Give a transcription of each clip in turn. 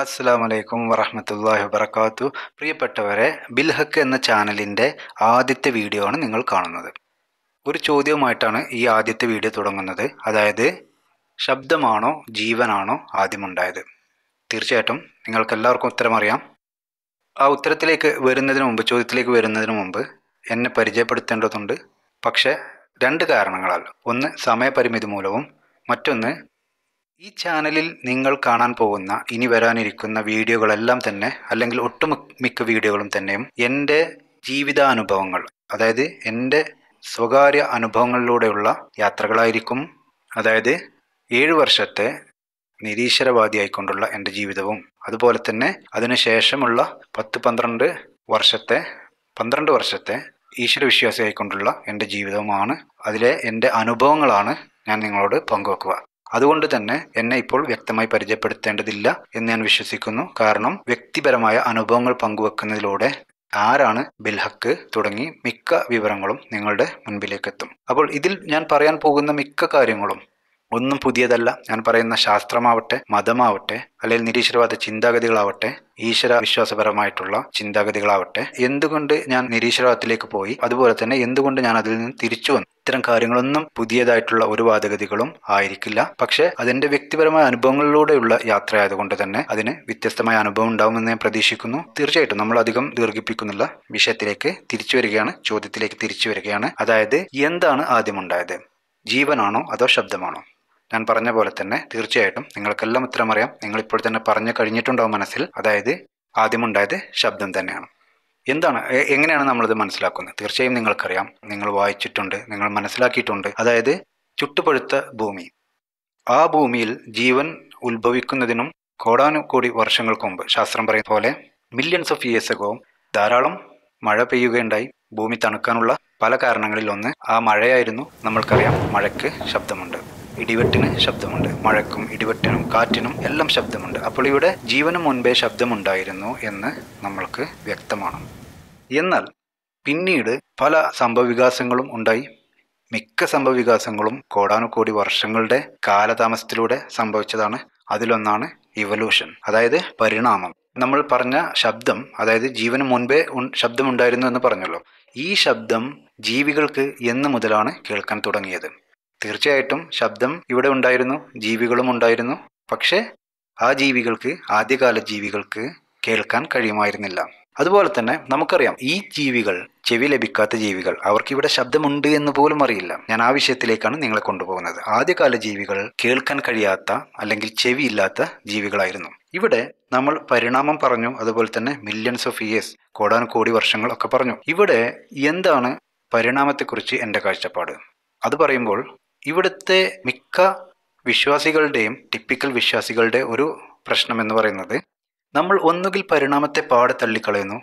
അസ്സാം വലൈക്കും വറഹമത്തല്ലാഹി വബർക്കാത്തു പ്രിയപ്പെട്ടവരെ ബിൽഹക്ക് എന്ന ചാനലിൻ്റെ ആദ്യത്തെ വീഡിയോ ആണ് നിങ്ങൾ കാണുന്നത് ഒരു ചോദ്യവുമായിട്ടാണ് ഈ ആദ്യത്തെ വീഡിയോ തുടങ്ങുന്നത് അതായത് ശബ്ദമാണോ ജീവനാണോ ആദ്യമുണ്ടായത് തീർച്ചയായിട്ടും നിങ്ങൾക്ക് എല്ലാവർക്കും ഉത്തരം അറിയാം ആ ഉത്തരത്തിലേക്ക് വരുന്നതിന് മുമ്പ് ചോദ്യത്തിലേക്ക് വരുന്നതിന് മുമ്പ് എന്നെ പരിചയപ്പെടുത്തേണ്ടതുണ്ട് പക്ഷേ രണ്ട് കാരണങ്ങളാൽ ഒന്ന് സമയപരിമിതി മൂലവും മറ്റൊന്ന് ഈ ചാനലിൽ നിങ്ങൾ കാണാൻ പോകുന്ന ഇനി വരാനിരിക്കുന്ന വീഡിയോകളെല്ലാം തന്നെ അല്ലെങ്കിൽ ഒട്ടുമിക്ക വീഡിയോകളും തന്നെയും എൻ്റെ ജീവിതാനുഭവങ്ങൾ അതായത് എൻ്റെ സ്വകാര്യ അനുഭവങ്ങളിലൂടെയുള്ള യാത്രകളായിരിക്കും അതായത് ഏഴു വർഷത്തെ നിരീശ്വരവാദിയായിക്കൊണ്ടുള്ള എൻ്റെ ജീവിതവും അതുപോലെ തന്നെ അതിനുശേഷമുള്ള പത്ത് പന്ത്രണ്ട് വർഷത്തെ പന്ത്രണ്ട് വർഷത്തെ വിശ്വാസിയായിക്കൊണ്ടുള്ള എൻ്റെ ജീവിതവുമാണ് അതിലെ എൻ്റെ അനുഭവങ്ങളാണ് ഞാൻ നിങ്ങളോട് പങ്കുവെക്കുക അതുകൊണ്ട് തന്നെ എന്നെ ഇപ്പോൾ വ്യക്തമായി പരിചയപ്പെടുത്തേണ്ടതില്ല എന്ന് ഞാൻ വിശ്വസിക്കുന്നു കാരണം വ്യക്തിപരമായ അനുഭവങ്ങൾ പങ്കുവെക്കുന്നതിലൂടെ ആരാണ് ബിൽഹക്ക് തുടങ്ങി മിക്ക വിവരങ്ങളും നിങ്ങളുടെ മുൻപിലേക്ക് എത്തും അപ്പോൾ ഇതിൽ ഞാൻ പറയാൻ പോകുന്ന മിക്ക കാര്യങ്ങളും ഒന്നും പുതിയതല്ല ഞാൻ പറയുന്ന ശാസ്ത്രമാവട്ടെ മതമാവട്ടെ അല്ലെങ്കിൽ നിരീശ്വരവാദ ചിന്താഗതികളാവട്ടെ ഈശ്വര വിശ്വാസപരമായിട്ടുള്ള ചിന്താഗതികളാവട്ടെ എന്തുകൊണ്ട് ഞാൻ നിരീശ്വരവാദത്തിലേക്ക് പോയി അതുപോലെ തന്നെ എന്തുകൊണ്ട് ഞാൻ അതിൽ നിന്ന് തിരിച്ചു വന്നു ഇത്തരം കാര്യങ്ങളൊന്നും പുതിയതായിട്ടുള്ള ഒരു വാദഗതികളും ആയിരിക്കില്ല പക്ഷേ അതിന്റെ വ്യക്തിപരമായ അനുഭവങ്ങളിലൂടെയുള്ള യാത്രയായതുകൊണ്ട് തന്നെ അതിന് വ്യത്യസ്തമായ അനുഭവം ഉണ്ടാവുമെന്ന് ഞാൻ പ്രതീക്ഷിക്കുന്നു തീർച്ചയായിട്ടും നമ്മൾ അധികം ദീർഘിപ്പിക്കുന്നില്ല വിഷയത്തിലേക്ക് തിരിച്ചു വരികയാണ് ചോദ്യത്തിലേക്ക് തിരിച്ചു വരികയാണ് അതായത് എന്താണ് ആദ്യമുണ്ടായത് ജീവനാണോ അതോ ശബ്ദമാണോ ഞാൻ പറഞ്ഞ പോലെ തന്നെ തീർച്ചയായിട്ടും നിങ്ങൾക്കെല്ലാം ഉത്തരം അറിയാം നിങ്ങൾ ഇപ്പോൾ തന്നെ പറഞ്ഞു കഴിഞ്ഞിട്ടുണ്ടാവും മനസ്സിൽ അതായത് ആദ്യമുണ്ടായത് ശബ്ദം തന്നെയാണ് എന്താണ് എങ്ങനെയാണ് നമ്മളിത് മനസ്സിലാക്കുന്നത് തീർച്ചയായും നിങ്ങൾക്കറിയാം നിങ്ങൾ വായിച്ചിട്ടുണ്ട് നിങ്ങൾ മനസ്സിലാക്കിയിട്ടുണ്ട് അതായത് ചുട്ടുപഴുത്ത ഭൂമി ആ ഭൂമിയിൽ ജീവൻ ഉത്ഭവിക്കുന്നതിനും കോടാനുകോടി വർഷങ്ങൾക്ക് മുമ്പ് ശാസ്ത്രം പറയുന്ന പോലെ മില്യൺസ് ഓഫ് ഇയേഴ്സ് അകവും ധാരാളം മഴ പെയ്യുകയുണ്ടായി ഭൂമി തണുക്കാനുള്ള പല കാരണങ്ങളിൽ ഒന്ന് ആ മഴയായിരുന്നു നമ്മൾക്കറിയാം മഴയ്ക്ക് ശബ്ദമുണ്ട് ഇടിവെട്ടിന് ശബ്ദമുണ്ട് മഴക്കും ഇടിവെട്ടിനും കാറ്റിനും എല്ലാം ശബ്ദമുണ്ട് അപ്പോൾ ഇവിടെ ജീവന് മുൻപേ ശബ്ദമുണ്ടായിരുന്നു എന്ന് നമ്മൾക്ക് വ്യക്തമാണ് എന്നാൽ പിന്നീട് പല സംഭവവികാസങ്ങളും ഉണ്ടായി മിക്ക സംഭവവികാസങ്ങളും കോടാനുകോടി വർഷങ്ങളുടെ കാലതാമസത്തിലൂടെ സംഭവിച്ചതാണ് അതിലൊന്നാണ് ഇവല്യൂഷൻ അതായത് പരിണാമം നമ്മൾ പറഞ്ഞ ശബ്ദം അതായത് ജീവന് മുൻപേ ശബ്ദമുണ്ടായിരുന്നു എന്ന് പറഞ്ഞല്ലോ ഈ ശബ്ദം ജീവികൾക്ക് എന്ന് മുതലാണ് കേൾക്കാൻ തുടങ്ങിയത് തീർച്ചയായിട്ടും ശബ്ദം ഇവിടെ ഉണ്ടായിരുന്നു ജീവികളും ഉണ്ടായിരുന്നു പക്ഷേ ആ ജീവികൾക്ക് ആദ്യകാല ജീവികൾക്ക് കേൾക്കാൻ കഴിയുമായിരുന്നില്ല അതുപോലെ തന്നെ നമുക്കറിയാം ഈ ജീവികൾ ചെവി ലഭിക്കാത്ത ജീവികൾ അവർക്ക് ഇവിടെ ശബ്ദമുണ്ട് എന്ന് പോലും അറിയില്ല ഞാൻ ആ വിഷയത്തിലേക്കാണ് നിങ്ങളെ കൊണ്ടുപോകുന്നത് ആദ്യകാല ജീവികൾ കേൾക്കാൻ കഴിയാത്ത അല്ലെങ്കിൽ ചെവി ഇല്ലാത്ത ജീവികളായിരുന്നു ഇവിടെ നമ്മൾ പരിണാമം പറഞ്ഞു അതുപോലെ തന്നെ മില്യൺസ് ഓഫ് ഇയേഴ്സ് കോടാനുകോടി വർഷങ്ങൾ ഒക്കെ പറഞ്ഞു ഇവിടെ എന്താണ് പരിണാമത്തെക്കുറിച്ച് എൻ്റെ കാഴ്ചപ്പാട് അത് പറയുമ്പോൾ ഇവിടുത്തെ മിക്ക വിശ്വാസികളുടെയും ടിപ്പിക്കൽ വിശ്വാസികളുടെ ഒരു പ്രശ്നം എന്ന് പറയുന്നത് നമ്മൾ ഒന്നുകിൽ പരിണാമത്തെ പാടെ തള്ളിക്കളയുന്നു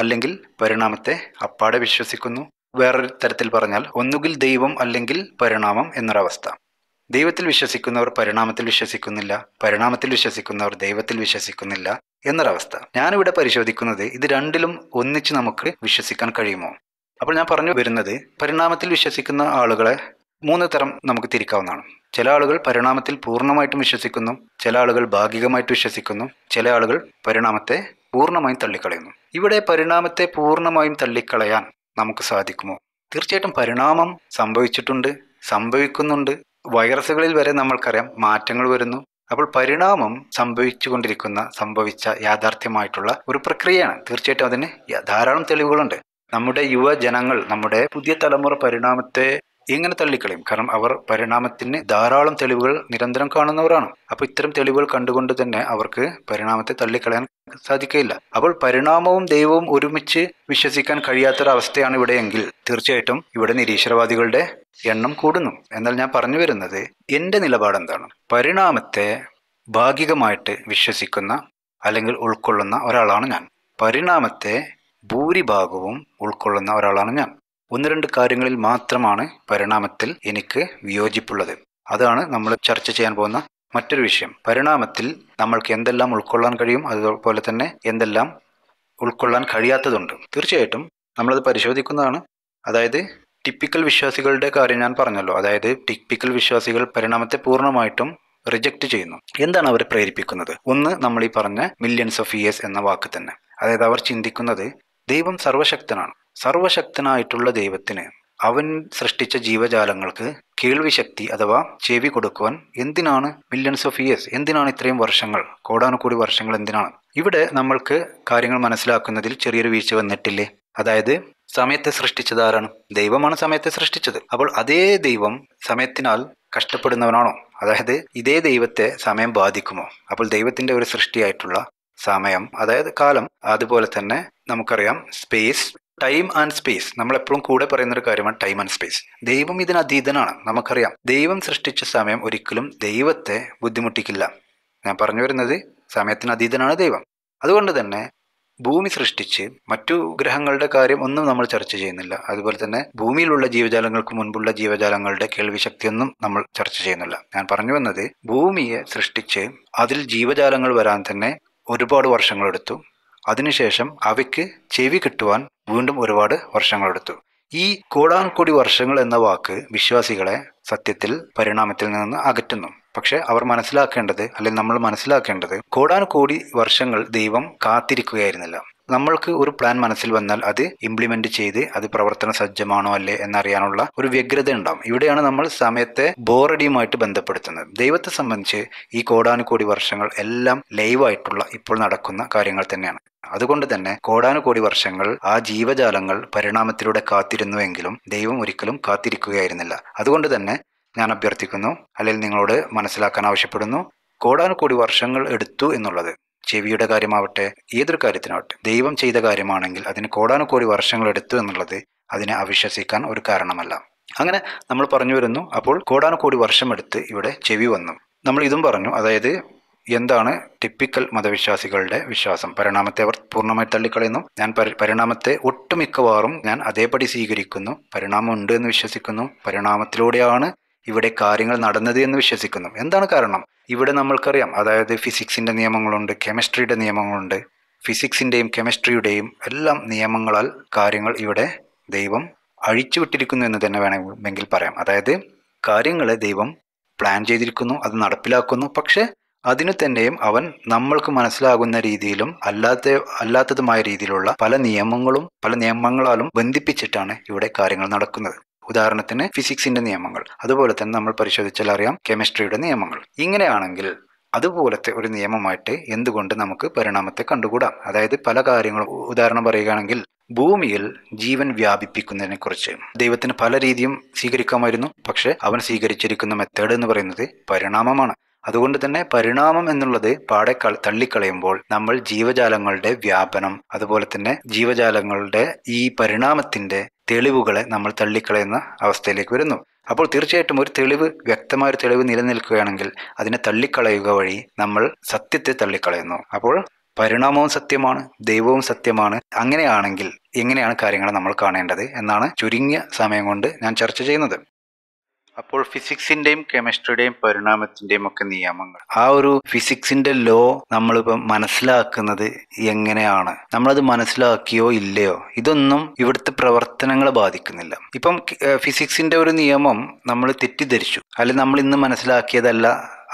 അല്ലെങ്കിൽ പരിണാമത്തെ അപ്പാടെ വിശ്വസിക്കുന്നു വേറൊരു തരത്തിൽ പറഞ്ഞാൽ ഒന്നുകിൽ ദൈവം അല്ലെങ്കിൽ പരിണാമം എന്നൊരവസ്ഥ ദൈവത്തിൽ വിശ്വസിക്കുന്നവർ പരിണാമത്തിൽ വിശ്വസിക്കുന്നില്ല പരിണാമത്തിൽ വിശ്വസിക്കുന്നവർ ദൈവത്തിൽ വിശ്വസിക്കുന്നില്ല എന്നൊരവസ്ഥ ഞാനിവിടെ പരിശോധിക്കുന്നത് ഇത് രണ്ടിലും ഒന്നിച്ച് നമുക്ക് വിശ്വസിക്കാൻ കഴിയുമോ അപ്പോൾ ഞാൻ പറഞ്ഞു വരുന്നത് പരിണാമത്തിൽ വിശ്വസിക്കുന്ന ആളുകളെ മൂന്ന് തരം നമുക്ക് തിരിക്കാവുന്നതാണ് ചില ആളുകൾ പരിണാമത്തിൽ പൂർണ്ണമായിട്ടും വിശ്വസിക്കുന്നു ചില ആളുകൾ ഭാഗികമായിട്ട് വിശ്വസിക്കുന്നു ചില ആളുകൾ പരിണാമത്തെ പൂർണ്ണമായും തള്ളിക്കളയുന്നു ഇവിടെ പരിണാമത്തെ പൂർണ്ണമായും തള്ളിക്കളയാൻ നമുക്ക് സാധിക്കുമോ തീർച്ചയായിട്ടും പരിണാമം സംഭവിച്ചിട്ടുണ്ട് സംഭവിക്കുന്നുണ്ട് വൈറസുകളിൽ വരെ നമ്മൾക്കറിയാം മാറ്റങ്ങൾ വരുന്നു അപ്പോൾ പരിണാമം സംഭവിച്ചുകൊണ്ടിരിക്കുന്ന സംഭവിച്ച യാഥാർത്ഥ്യമായിട്ടുള്ള ഒരു പ്രക്രിയയാണ് തീർച്ചയായിട്ടും അതിന് ധാരാളം തെളിവുകളുണ്ട് നമ്മുടെ യുവജനങ്ങൾ നമ്മുടെ പുതിയ തലമുറ പരിണാമത്തെ എങ്ങനെ തള്ളിക്കളയും കാരണം അവർ പരിണാമത്തിന് ധാരാളം തെളിവുകൾ നിരന്തരം കാണുന്നവരാണ് അപ്പോൾ ഇത്തരം തെളിവുകൾ കണ്ടുകൊണ്ട് തന്നെ അവർക്ക് പരിണാമത്തെ തള്ളിക്കളയാൻ സാധിക്കില്ല അപ്പോൾ പരിണാമവും ദൈവവും ഒരുമിച്ച് വിശ്വസിക്കാൻ കഴിയാത്തൊരവസ്ഥയാണ് ഇവിടെയെങ്കിൽ തീർച്ചയായിട്ടും ഇവിടെ നിരീശ്വരവാദികളുടെ എണ്ണം കൂടുന്നു എന്നാൽ ഞാൻ പറഞ്ഞു വരുന്നത് എൻ്റെ നിലപാട് എന്താണ് പരിണാമത്തെ ഭാഗികമായിട്ട് വിശ്വസിക്കുന്ന അല്ലെങ്കിൽ ഉൾക്കൊള്ളുന്ന ഒരാളാണ് ഞാൻ പരിണാമത്തെ ഭൂരിഭാഗവും ഉൾക്കൊള്ളുന്ന ഒരാളാണ് ഞാൻ ഒന്ന് രണ്ട് കാര്യങ്ങളിൽ മാത്രമാണ് പരിണാമത്തിൽ എനിക്ക് വിയോജിപ്പുള്ളത് അതാണ് നമ്മൾ ചർച്ച ചെയ്യാൻ പോകുന്ന മറ്റൊരു വിഷയം പരിണാമത്തിൽ നമ്മൾക്ക് എന്തെല്ലാം ഉൾക്കൊള്ളാൻ കഴിയും അതുപോലെ തന്നെ എന്തെല്ലാം ഉൾക്കൊള്ളാൻ കഴിയാത്തതുണ്ട് തീർച്ചയായിട്ടും നമ്മളത് പരിശോധിക്കുന്നതാണ് അതായത് ടിപ്പിക്കൽ വിശ്വാസികളുടെ കാര്യം ഞാൻ പറഞ്ഞല്ലോ അതായത് ടിപ്പിക്കൽ വിശ്വാസികൾ പരിണാമത്തെ പൂർണ്ണമായിട്ടും റിജക്റ്റ് ചെയ്യുന്നു എന്താണ് അവരെ പ്രേരിപ്പിക്കുന്നത് ഒന്ന് നമ്മൾ ഈ പറഞ്ഞ മില്യൺസ് ഓഫ് ഇയേഴ്സ് എന്ന വാക്ക് തന്നെ അതായത് അവർ ചിന്തിക്കുന്നത് ദൈവം സർവശക്തനാണ് സർവശക്തനായിട്ടുള്ള ദൈവത്തിന് അവൻ സൃഷ്ടിച്ച ജീവജാലങ്ങൾക്ക് കേൾവിശക്തി അഥവാ ചെവി കൊടുക്കുവാൻ എന്തിനാണ് മില്യൺസ് ഓഫ് ഇയേഴ്സ് എന്തിനാണ് ഇത്രയും വർഷങ്ങൾ കോടാനുകൂടി വർഷങ്ങൾ എന്തിനാണ് ഇവിടെ നമ്മൾക്ക് കാര്യങ്ങൾ മനസ്സിലാക്കുന്നതിൽ ചെറിയൊരു വീഴ്ച വന്നിട്ടില്ലേ അതായത് സമയത്തെ സൃഷ്ടിച്ചത് ആരാണ് ദൈവമാണ് സമയത്തെ സൃഷ്ടിച്ചത് അപ്പോൾ അതേ ദൈവം സമയത്തിനാൽ കഷ്ടപ്പെടുന്നവനാണോ അതായത് ഇതേ ദൈവത്തെ സമയം ബാധിക്കുമോ അപ്പോൾ ദൈവത്തിന്റെ ഒരു സൃഷ്ടിയായിട്ടുള്ള സമയം അതായത് കാലം അതുപോലെ തന്നെ നമുക്കറിയാം സ്പേസ് ടൈം ആൻഡ് സ്പേസ് നമ്മൾ എപ്പോഴും കൂടെ പറയുന്ന ഒരു കാര്യമാണ് ടൈം ആൻഡ് സ്പേസ് ദൈവം ഇതിന് അതീതനാണ് നമുക്കറിയാം ദൈവം സൃഷ്ടിച്ച സമയം ഒരിക്കലും ദൈവത്തെ ബുദ്ധിമുട്ടിക്കില്ല ഞാൻ പറഞ്ഞു വരുന്നത് സമയത്തിന് അതീതനാണ് ദൈവം അതുകൊണ്ട് തന്നെ ഭൂമി സൃഷ്ടിച്ച് മറ്റു ഗ്രഹങ്ങളുടെ കാര്യം ഒന്നും നമ്മൾ ചർച്ച ചെയ്യുന്നില്ല അതുപോലെ തന്നെ ഭൂമിയിലുള്ള ജീവജാലങ്ങൾക്ക് മുൻപുള്ള ജീവജാലങ്ങളുടെ കേൾവി ശക്തിയൊന്നും നമ്മൾ ചർച്ച ചെയ്യുന്നില്ല ഞാൻ പറഞ്ഞു വന്നത് ഭൂമിയെ സൃഷ്ടിച്ച് അതിൽ ജീവജാലങ്ങൾ വരാൻ തന്നെ ഒരുപാട് വർഷങ്ങളെടുത്തു അതിനുശേഷം അവയ്ക്ക് ചെവി കിട്ടുവാൻ വീണ്ടും ഒരുപാട് വർഷങ്ങളെടുത്തു ഈ കോടി വർഷങ്ങൾ എന്ന വാക്ക് വിശ്വാസികളെ സത്യത്തിൽ പരിണാമത്തിൽ നിന്ന് അകറ്റുന്നു പക്ഷെ അവർ മനസ്സിലാക്കേണ്ടത് അല്ലെങ്കിൽ നമ്മൾ മനസ്സിലാക്കേണ്ടത് കോടി വർഷങ്ങൾ ദൈവം കാത്തിരിക്കുകയായിരുന്നില്ല നമ്മൾക്ക് ഒരു പ്ലാൻ മനസ്സിൽ വന്നാൽ അത് ഇംപ്ലിമെന്റ് ചെയ്ത് അത് പ്രവർത്തന സജ്ജമാണോ അല്ലേ എന്നറിയാനുള്ള ഒരു വ്യഗ്രത ഉണ്ടാവും ഇവിടെയാണ് നമ്മൾ സമയത്തെ ബോറടിയുമായിട്ട് ബന്ധപ്പെടുത്തുന്നത് ദൈവത്തെ സംബന്ധിച്ച് ഈ കോടാനുകോടി വർഷങ്ങൾ എല്ലാം ലൈവായിട്ടുള്ള ഇപ്പോൾ നടക്കുന്ന കാര്യങ്ങൾ തന്നെയാണ് അതുകൊണ്ട് തന്നെ കോടാനുകോടി വർഷങ്ങൾ ആ ജീവജാലങ്ങൾ പരിണാമത്തിലൂടെ കാത്തിരുന്നുവെങ്കിലും ദൈവം ഒരിക്കലും കാത്തിരിക്കുകയായിരുന്നില്ല അതുകൊണ്ട് തന്നെ ഞാൻ അഭ്യർത്ഥിക്കുന്നു അല്ലെങ്കിൽ നിങ്ങളോട് മനസ്സിലാക്കാൻ ആവശ്യപ്പെടുന്നു കോടാനുകോടി വർഷങ്ങൾ എടുത്തു എന്നുള്ളത് ചെവിയുടെ കാര്യമാവട്ടെ ഏതൊരു കാര്യത്തിനാവട്ടെ ദൈവം ചെയ്ത കാര്യമാണെങ്കിൽ അതിന് കോടാനുകോടി എടുത്തു എന്നുള്ളത് അതിനെ അവിശ്വസിക്കാൻ ഒരു കാരണമല്ല അങ്ങനെ നമ്മൾ പറഞ്ഞു വരുന്നു അപ്പോൾ കോടാനുകോടി വർഷമെടുത്ത് ഇവിടെ ചെവി വന്നു നമ്മൾ ഇതും പറഞ്ഞു അതായത് എന്താണ് ടിപ്പിക്കൽ മതവിശ്വാസികളുടെ വിശ്വാസം പരിണാമത്തെ അവർ പൂർണ്ണമായി തള്ളിക്കളയുന്നു ഞാൻ പരിണാമത്തെ ഒട്ടുമിക്കവാറും ഞാൻ അതേപടി സ്വീകരിക്കുന്നു പരിണാമം ഉണ്ട് എന്ന് വിശ്വസിക്കുന്നു പരിണാമത്തിലൂടെയാണ് ഇവിടെ കാര്യങ്ങൾ നടന്നത് എന്ന് വിശ്വസിക്കുന്നു എന്താണ് കാരണം ഇവിടെ നമ്മൾക്കറിയാം അതായത് ഫിസിക്സിൻ്റെ നിയമങ്ങളുണ്ട് കെമിസ്ട്രിയുടെ നിയമങ്ങളുണ്ട് ഫിസിക്സിൻ്റെയും കെമിസ്ട്രിയുടെയും എല്ലാം നിയമങ്ങളാൽ കാര്യങ്ങൾ ഇവിടെ ദൈവം അഴിച്ചുവിട്ടിരിക്കുന്നു എന്ന് തന്നെ വേണമെങ്കിൽ പറയാം അതായത് കാര്യങ്ങളെ ദൈവം പ്ലാൻ ചെയ്തിരിക്കുന്നു അത് നടപ്പിലാക്കുന്നു പക്ഷേ അതിനു തന്നെയും അവൻ നമ്മൾക്ക് മനസ്സിലാകുന്ന രീതിയിലും അല്ലാത്ത അല്ലാത്തതുമായ രീതിയിലുള്ള പല നിയമങ്ങളും പല നിയമങ്ങളാലും ബന്ധിപ്പിച്ചിട്ടാണ് ഇവിടെ കാര്യങ്ങൾ നടക്കുന്നത് ഉദാഹരണത്തിന് ഫിസിക്സിന്റെ നിയമങ്ങൾ അതുപോലെ തന്നെ നമ്മൾ പരിശോധിച്ചാൽ അറിയാം കെമിസ്ട്രിയുടെ നിയമങ്ങൾ ഇങ്ങനെയാണെങ്കിൽ അതുപോലത്തെ ഒരു നിയമമായിട്ട് എന്തുകൊണ്ട് നമുക്ക് പരിണാമത്തെ കണ്ടുകൂടാം അതായത് പല കാര്യങ്ങളും ഉദാഹരണം പറയുകയാണെങ്കിൽ ഭൂമിയിൽ ജീവൻ വ്യാപിപ്പിക്കുന്നതിനെ കുറിച്ച് ദൈവത്തിന് പല രീതിയും സ്വീകരിക്കാമായിരുന്നു പക്ഷെ അവൻ സ്വീകരിച്ചിരിക്കുന്ന മെത്തേഡ് എന്ന് പറയുന്നത് പരിണാമമാണ് അതുകൊണ്ട് തന്നെ പരിണാമം എന്നുള്ളത് പാടെ തള്ളിക്കളയുമ്പോൾ നമ്മൾ ജീവജാലങ്ങളുടെ വ്യാപനം അതുപോലെ തന്നെ ജീവജാലങ്ങളുടെ ഈ പരിണാമത്തിന്റെ തെളിവുകളെ നമ്മൾ തള്ളിക്കളയുന്ന അവസ്ഥയിലേക്ക് വരുന്നു അപ്പോൾ തീർച്ചയായിട്ടും ഒരു തെളിവ് വ്യക്തമായ ഒരു തെളിവ് നിലനിൽക്കുകയാണെങ്കിൽ അതിനെ തള്ളിക്കളയുക വഴി നമ്മൾ സത്യത്തെ തള്ളിക്കളയുന്നു അപ്പോൾ പരിണാമവും സത്യമാണ് ദൈവവും സത്യമാണ് അങ്ങനെയാണെങ്കിൽ എങ്ങനെയാണ് കാര്യങ്ങൾ നമ്മൾ കാണേണ്ടത് എന്നാണ് ചുരുങ്ങിയ സമയം കൊണ്ട് ഞാൻ ചർച്ച ചെയ്യുന്നത് അപ്പോൾ ഫിസിക്സിന്റെയും കെമിസ്ട്രിയുടെയും പരിണാമത്തിന്റെയും ഒക്കെ നിയമങ്ങൾ ആ ഒരു ഫിസിക്സിന്റെ ലോ നമ്മളിപ്പം മനസ്സിലാക്കുന്നത് എങ്ങനെയാണ് നമ്മളത് മനസ്സിലാക്കിയോ ഇല്ലയോ ഇതൊന്നും ഇവിടുത്തെ പ്രവർത്തനങ്ങളെ ബാധിക്കുന്നില്ല ഇപ്പം ഫിസിക്സിന്റെ ഒരു നിയമം നമ്മൾ തെറ്റിദ്ധരിച്ചു അല്ലെ നമ്മൾ ഇന്ന് മനസ്സിലാക്കിയതല്ല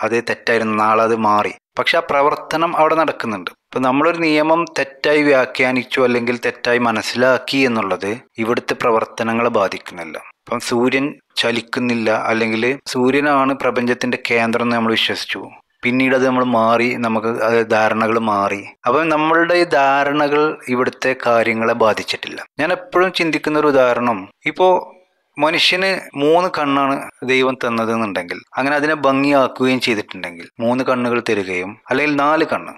അത് തെറ്റായിരുന്നു നാളെ അത് മാറി പക്ഷെ ആ പ്രവർത്തനം അവിടെ നടക്കുന്നുണ്ട് ഇപ്പൊ നമ്മളൊരു നിയമം തെറ്റായി വ്യാഖ്യാനിച്ചു അല്ലെങ്കിൽ തെറ്റായി മനസ്സിലാക്കി എന്നുള്ളത് ഇവിടുത്തെ പ്രവർത്തനങ്ങളെ ബാധിക്കുന്നില്ല അപ്പം സൂര്യൻ ചലിക്കുന്നില്ല അല്ലെങ്കിൽ സൂര്യനാണ് പ്രപഞ്ചത്തിന്റെ കേന്ദ്രം എന്ന് നമ്മൾ വിശ്വസിച്ചു പിന്നീട് അത് നമ്മൾ മാറി നമുക്ക് ധാരണകൾ മാറി അപ്പം നമ്മളുടെ ഈ ധാരണകൾ ഇവിടുത്തെ കാര്യങ്ങളെ ബാധിച്ചിട്ടില്ല ഞാൻ എപ്പോഴും ചിന്തിക്കുന്ന ഒരു ഉദാഹരണം ഇപ്പോൾ മനുഷ്യന് മൂന്ന് കണ്ണാണ് ദൈവം തന്നത് എന്നുണ്ടെങ്കിൽ അങ്ങനെ അതിനെ ഭംഗിയാക്കുകയും ചെയ്തിട്ടുണ്ടെങ്കിൽ മൂന്ന് കണ്ണുകൾ തരികയും അല്ലെങ്കിൽ നാല് കണ്ണ്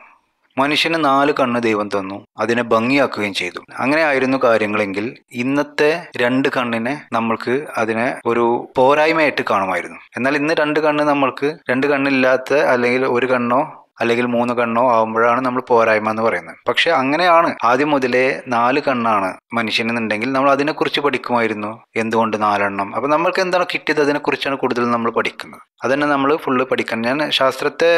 മനുഷ്യന് നാല് കണ്ണ് ദൈവം തന്നു അതിനെ ഭംഗിയാക്കുകയും ചെയ്തു അങ്ങനെ ആയിരുന്നു കാര്യങ്ങളെങ്കിൽ ഇന്നത്തെ രണ്ട് കണ്ണിനെ നമ്മൾക്ക് അതിനെ ഒരു പോരായ്മയായിട്ട് കാണുമായിരുന്നു എന്നാൽ ഇന്ന് രണ്ട് കണ്ണ് നമ്മൾക്ക് രണ്ട് കണ്ണില്ലാത്ത അല്ലെങ്കിൽ ഒരു കണ്ണോ അല്ലെങ്കിൽ മൂന്ന് കണ്ണോ ആകുമ്പോഴാണ് നമ്മൾ പോരായ്മ എന്ന് പറയുന്നത് പക്ഷെ അങ്ങനെയാണ് ആദ്യം മുതലേ നാല് കണ്ണാണ് മനുഷ്യനെന്നുണ്ടെങ്കിൽ നമ്മൾ അതിനെക്കുറിച്ച് പഠിക്കുമായിരുന്നു എന്തുകൊണ്ട് നാലെണ്ണം അപ്പം നമ്മൾക്ക് എന്താണ് കിട്ടിയത് അതിനെക്കുറിച്ചാണ് കൂടുതൽ നമ്മൾ പഠിക്കുന്നത് അതന്നെ നമ്മൾ ഫുള്ള് പഠിക്കണം ഞാൻ ശാസ്ത്രത്തെ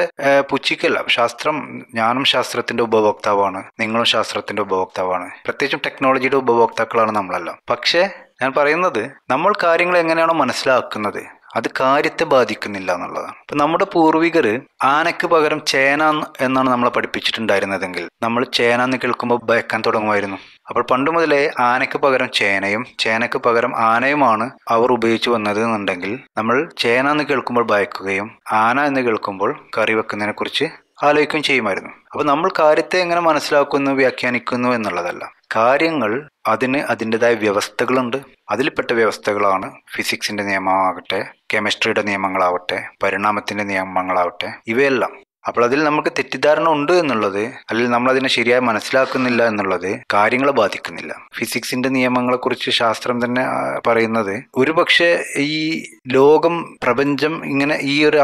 പുച്ഛിക്കല്ല ശാസ്ത്രം ഞാനും ശാസ്ത്രത്തിന്റെ ഉപഭോക്താവാണ് നിങ്ങളും ശാസ്ത്രത്തിന്റെ ഉപഭോക്താവാണ് പ്രത്യേകിച്ചും ടെക്നോളജിയുടെ ഉപഭോക്താക്കളാണ് നമ്മളെല്ലാം പക്ഷേ ഞാൻ പറയുന്നത് നമ്മൾ കാര്യങ്ങൾ എങ്ങനെയാണോ മനസ്സിലാക്കുന്നത് അത് കാര്യത്തെ ബാധിക്കുന്നില്ല എന്നുള്ളതാണ് ഇപ്പം നമ്മുടെ പൂർവികർ ആനയ്ക്ക് പകരം ചേന എന്നാണ് നമ്മളെ പഠിപ്പിച്ചിട്ടുണ്ടായിരുന്നതെങ്കിൽ നമ്മൾ ചേന എന്ന് കേൾക്കുമ്പോൾ ഭയക്കാൻ തുടങ്ങുമായിരുന്നു അപ്പോൾ പണ്ട് മുതലേ ആനയ്ക്ക് പകരം ചേനയും ചേനയ്ക്ക് പകരം ആനയുമാണ് അവർ ഉപയോഗിച്ചു വന്നത് എന്നുണ്ടെങ്കിൽ നമ്മൾ ചേന എന്ന് കേൾക്കുമ്പോൾ ഭയക്കുകയും ആന എന്ന് കേൾക്കുമ്പോൾ കറി വെക്കുന്നതിനെ കുറിച്ച് ആലോചിക്കുകയും ചെയ്യുമായിരുന്നു അപ്പോൾ നമ്മൾ കാര്യത്തെ എങ്ങനെ മനസ്സിലാക്കുന്നു വ്യാഖ്യാനിക്കുന്നു എന്നുള്ളതല്ല കാര്യങ്ങൾ അതിന് അതിൻ്റെതായ വ്യവസ്ഥകളുണ്ട് അതിൽപ്പെട്ട വ്യവസ്ഥകളാണ് ഫിസിക്സിന്റെ നിയമമാകട്ടെ കെമിസ്ട്രിയുടെ നിയമങ്ങളാവട്ടെ പരിണാമത്തിന്റെ നിയമങ്ങളാവട്ടെ ഇവയെല്ലാം അപ്പോൾ അതിൽ നമുക്ക് തെറ്റിദ്ധാരണ ഉണ്ട് എന്നുള്ളത് അല്ലെങ്കിൽ നമ്മൾ അതിനെ ശരിയായി മനസ്സിലാക്കുന്നില്ല എന്നുള്ളത് കാര്യങ്ങളെ ബാധിക്കുന്നില്ല ഫിസിക്സിന്റെ നിയമങ്ങളെക്കുറിച്ച് ശാസ്ത്രം തന്നെ പറയുന്നത് ഒരുപക്ഷെ ഈ ലോകം പ്രപഞ്ചം ഇങ്ങനെ ഈ ഒരു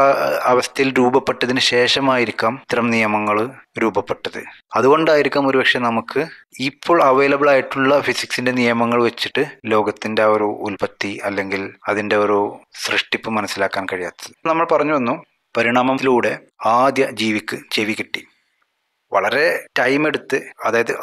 അവസ്ഥയിൽ രൂപപ്പെട്ടതിന് ശേഷമായിരിക്കാം ഇത്തരം നിയമങ്ങൾ രൂപപ്പെട്ടത് അതുകൊണ്ടായിരിക്കാം ഒരുപക്ഷെ നമുക്ക് ഇപ്പോൾ അവൈലബിൾ ആയിട്ടുള്ള ഫിസിക്സിന്റെ നിയമങ്ങൾ വെച്ചിട്ട് ലോകത്തിന്റെ ആ ഒരു ഉൽപ്പത്തി അല്ലെങ്കിൽ അതിന്റെ ഒരു സൃഷ്ടിപ്പ് മനസ്സിലാക്കാൻ കഴിയാത്തത് നമ്മൾ പറഞ്ഞു വന്നു പരിണാമത്തിലൂടെ ആദ്യ ജീവിക്ക് ചെവി കിട്ടി വളരെ ടൈം എടുത്ത് അതായത്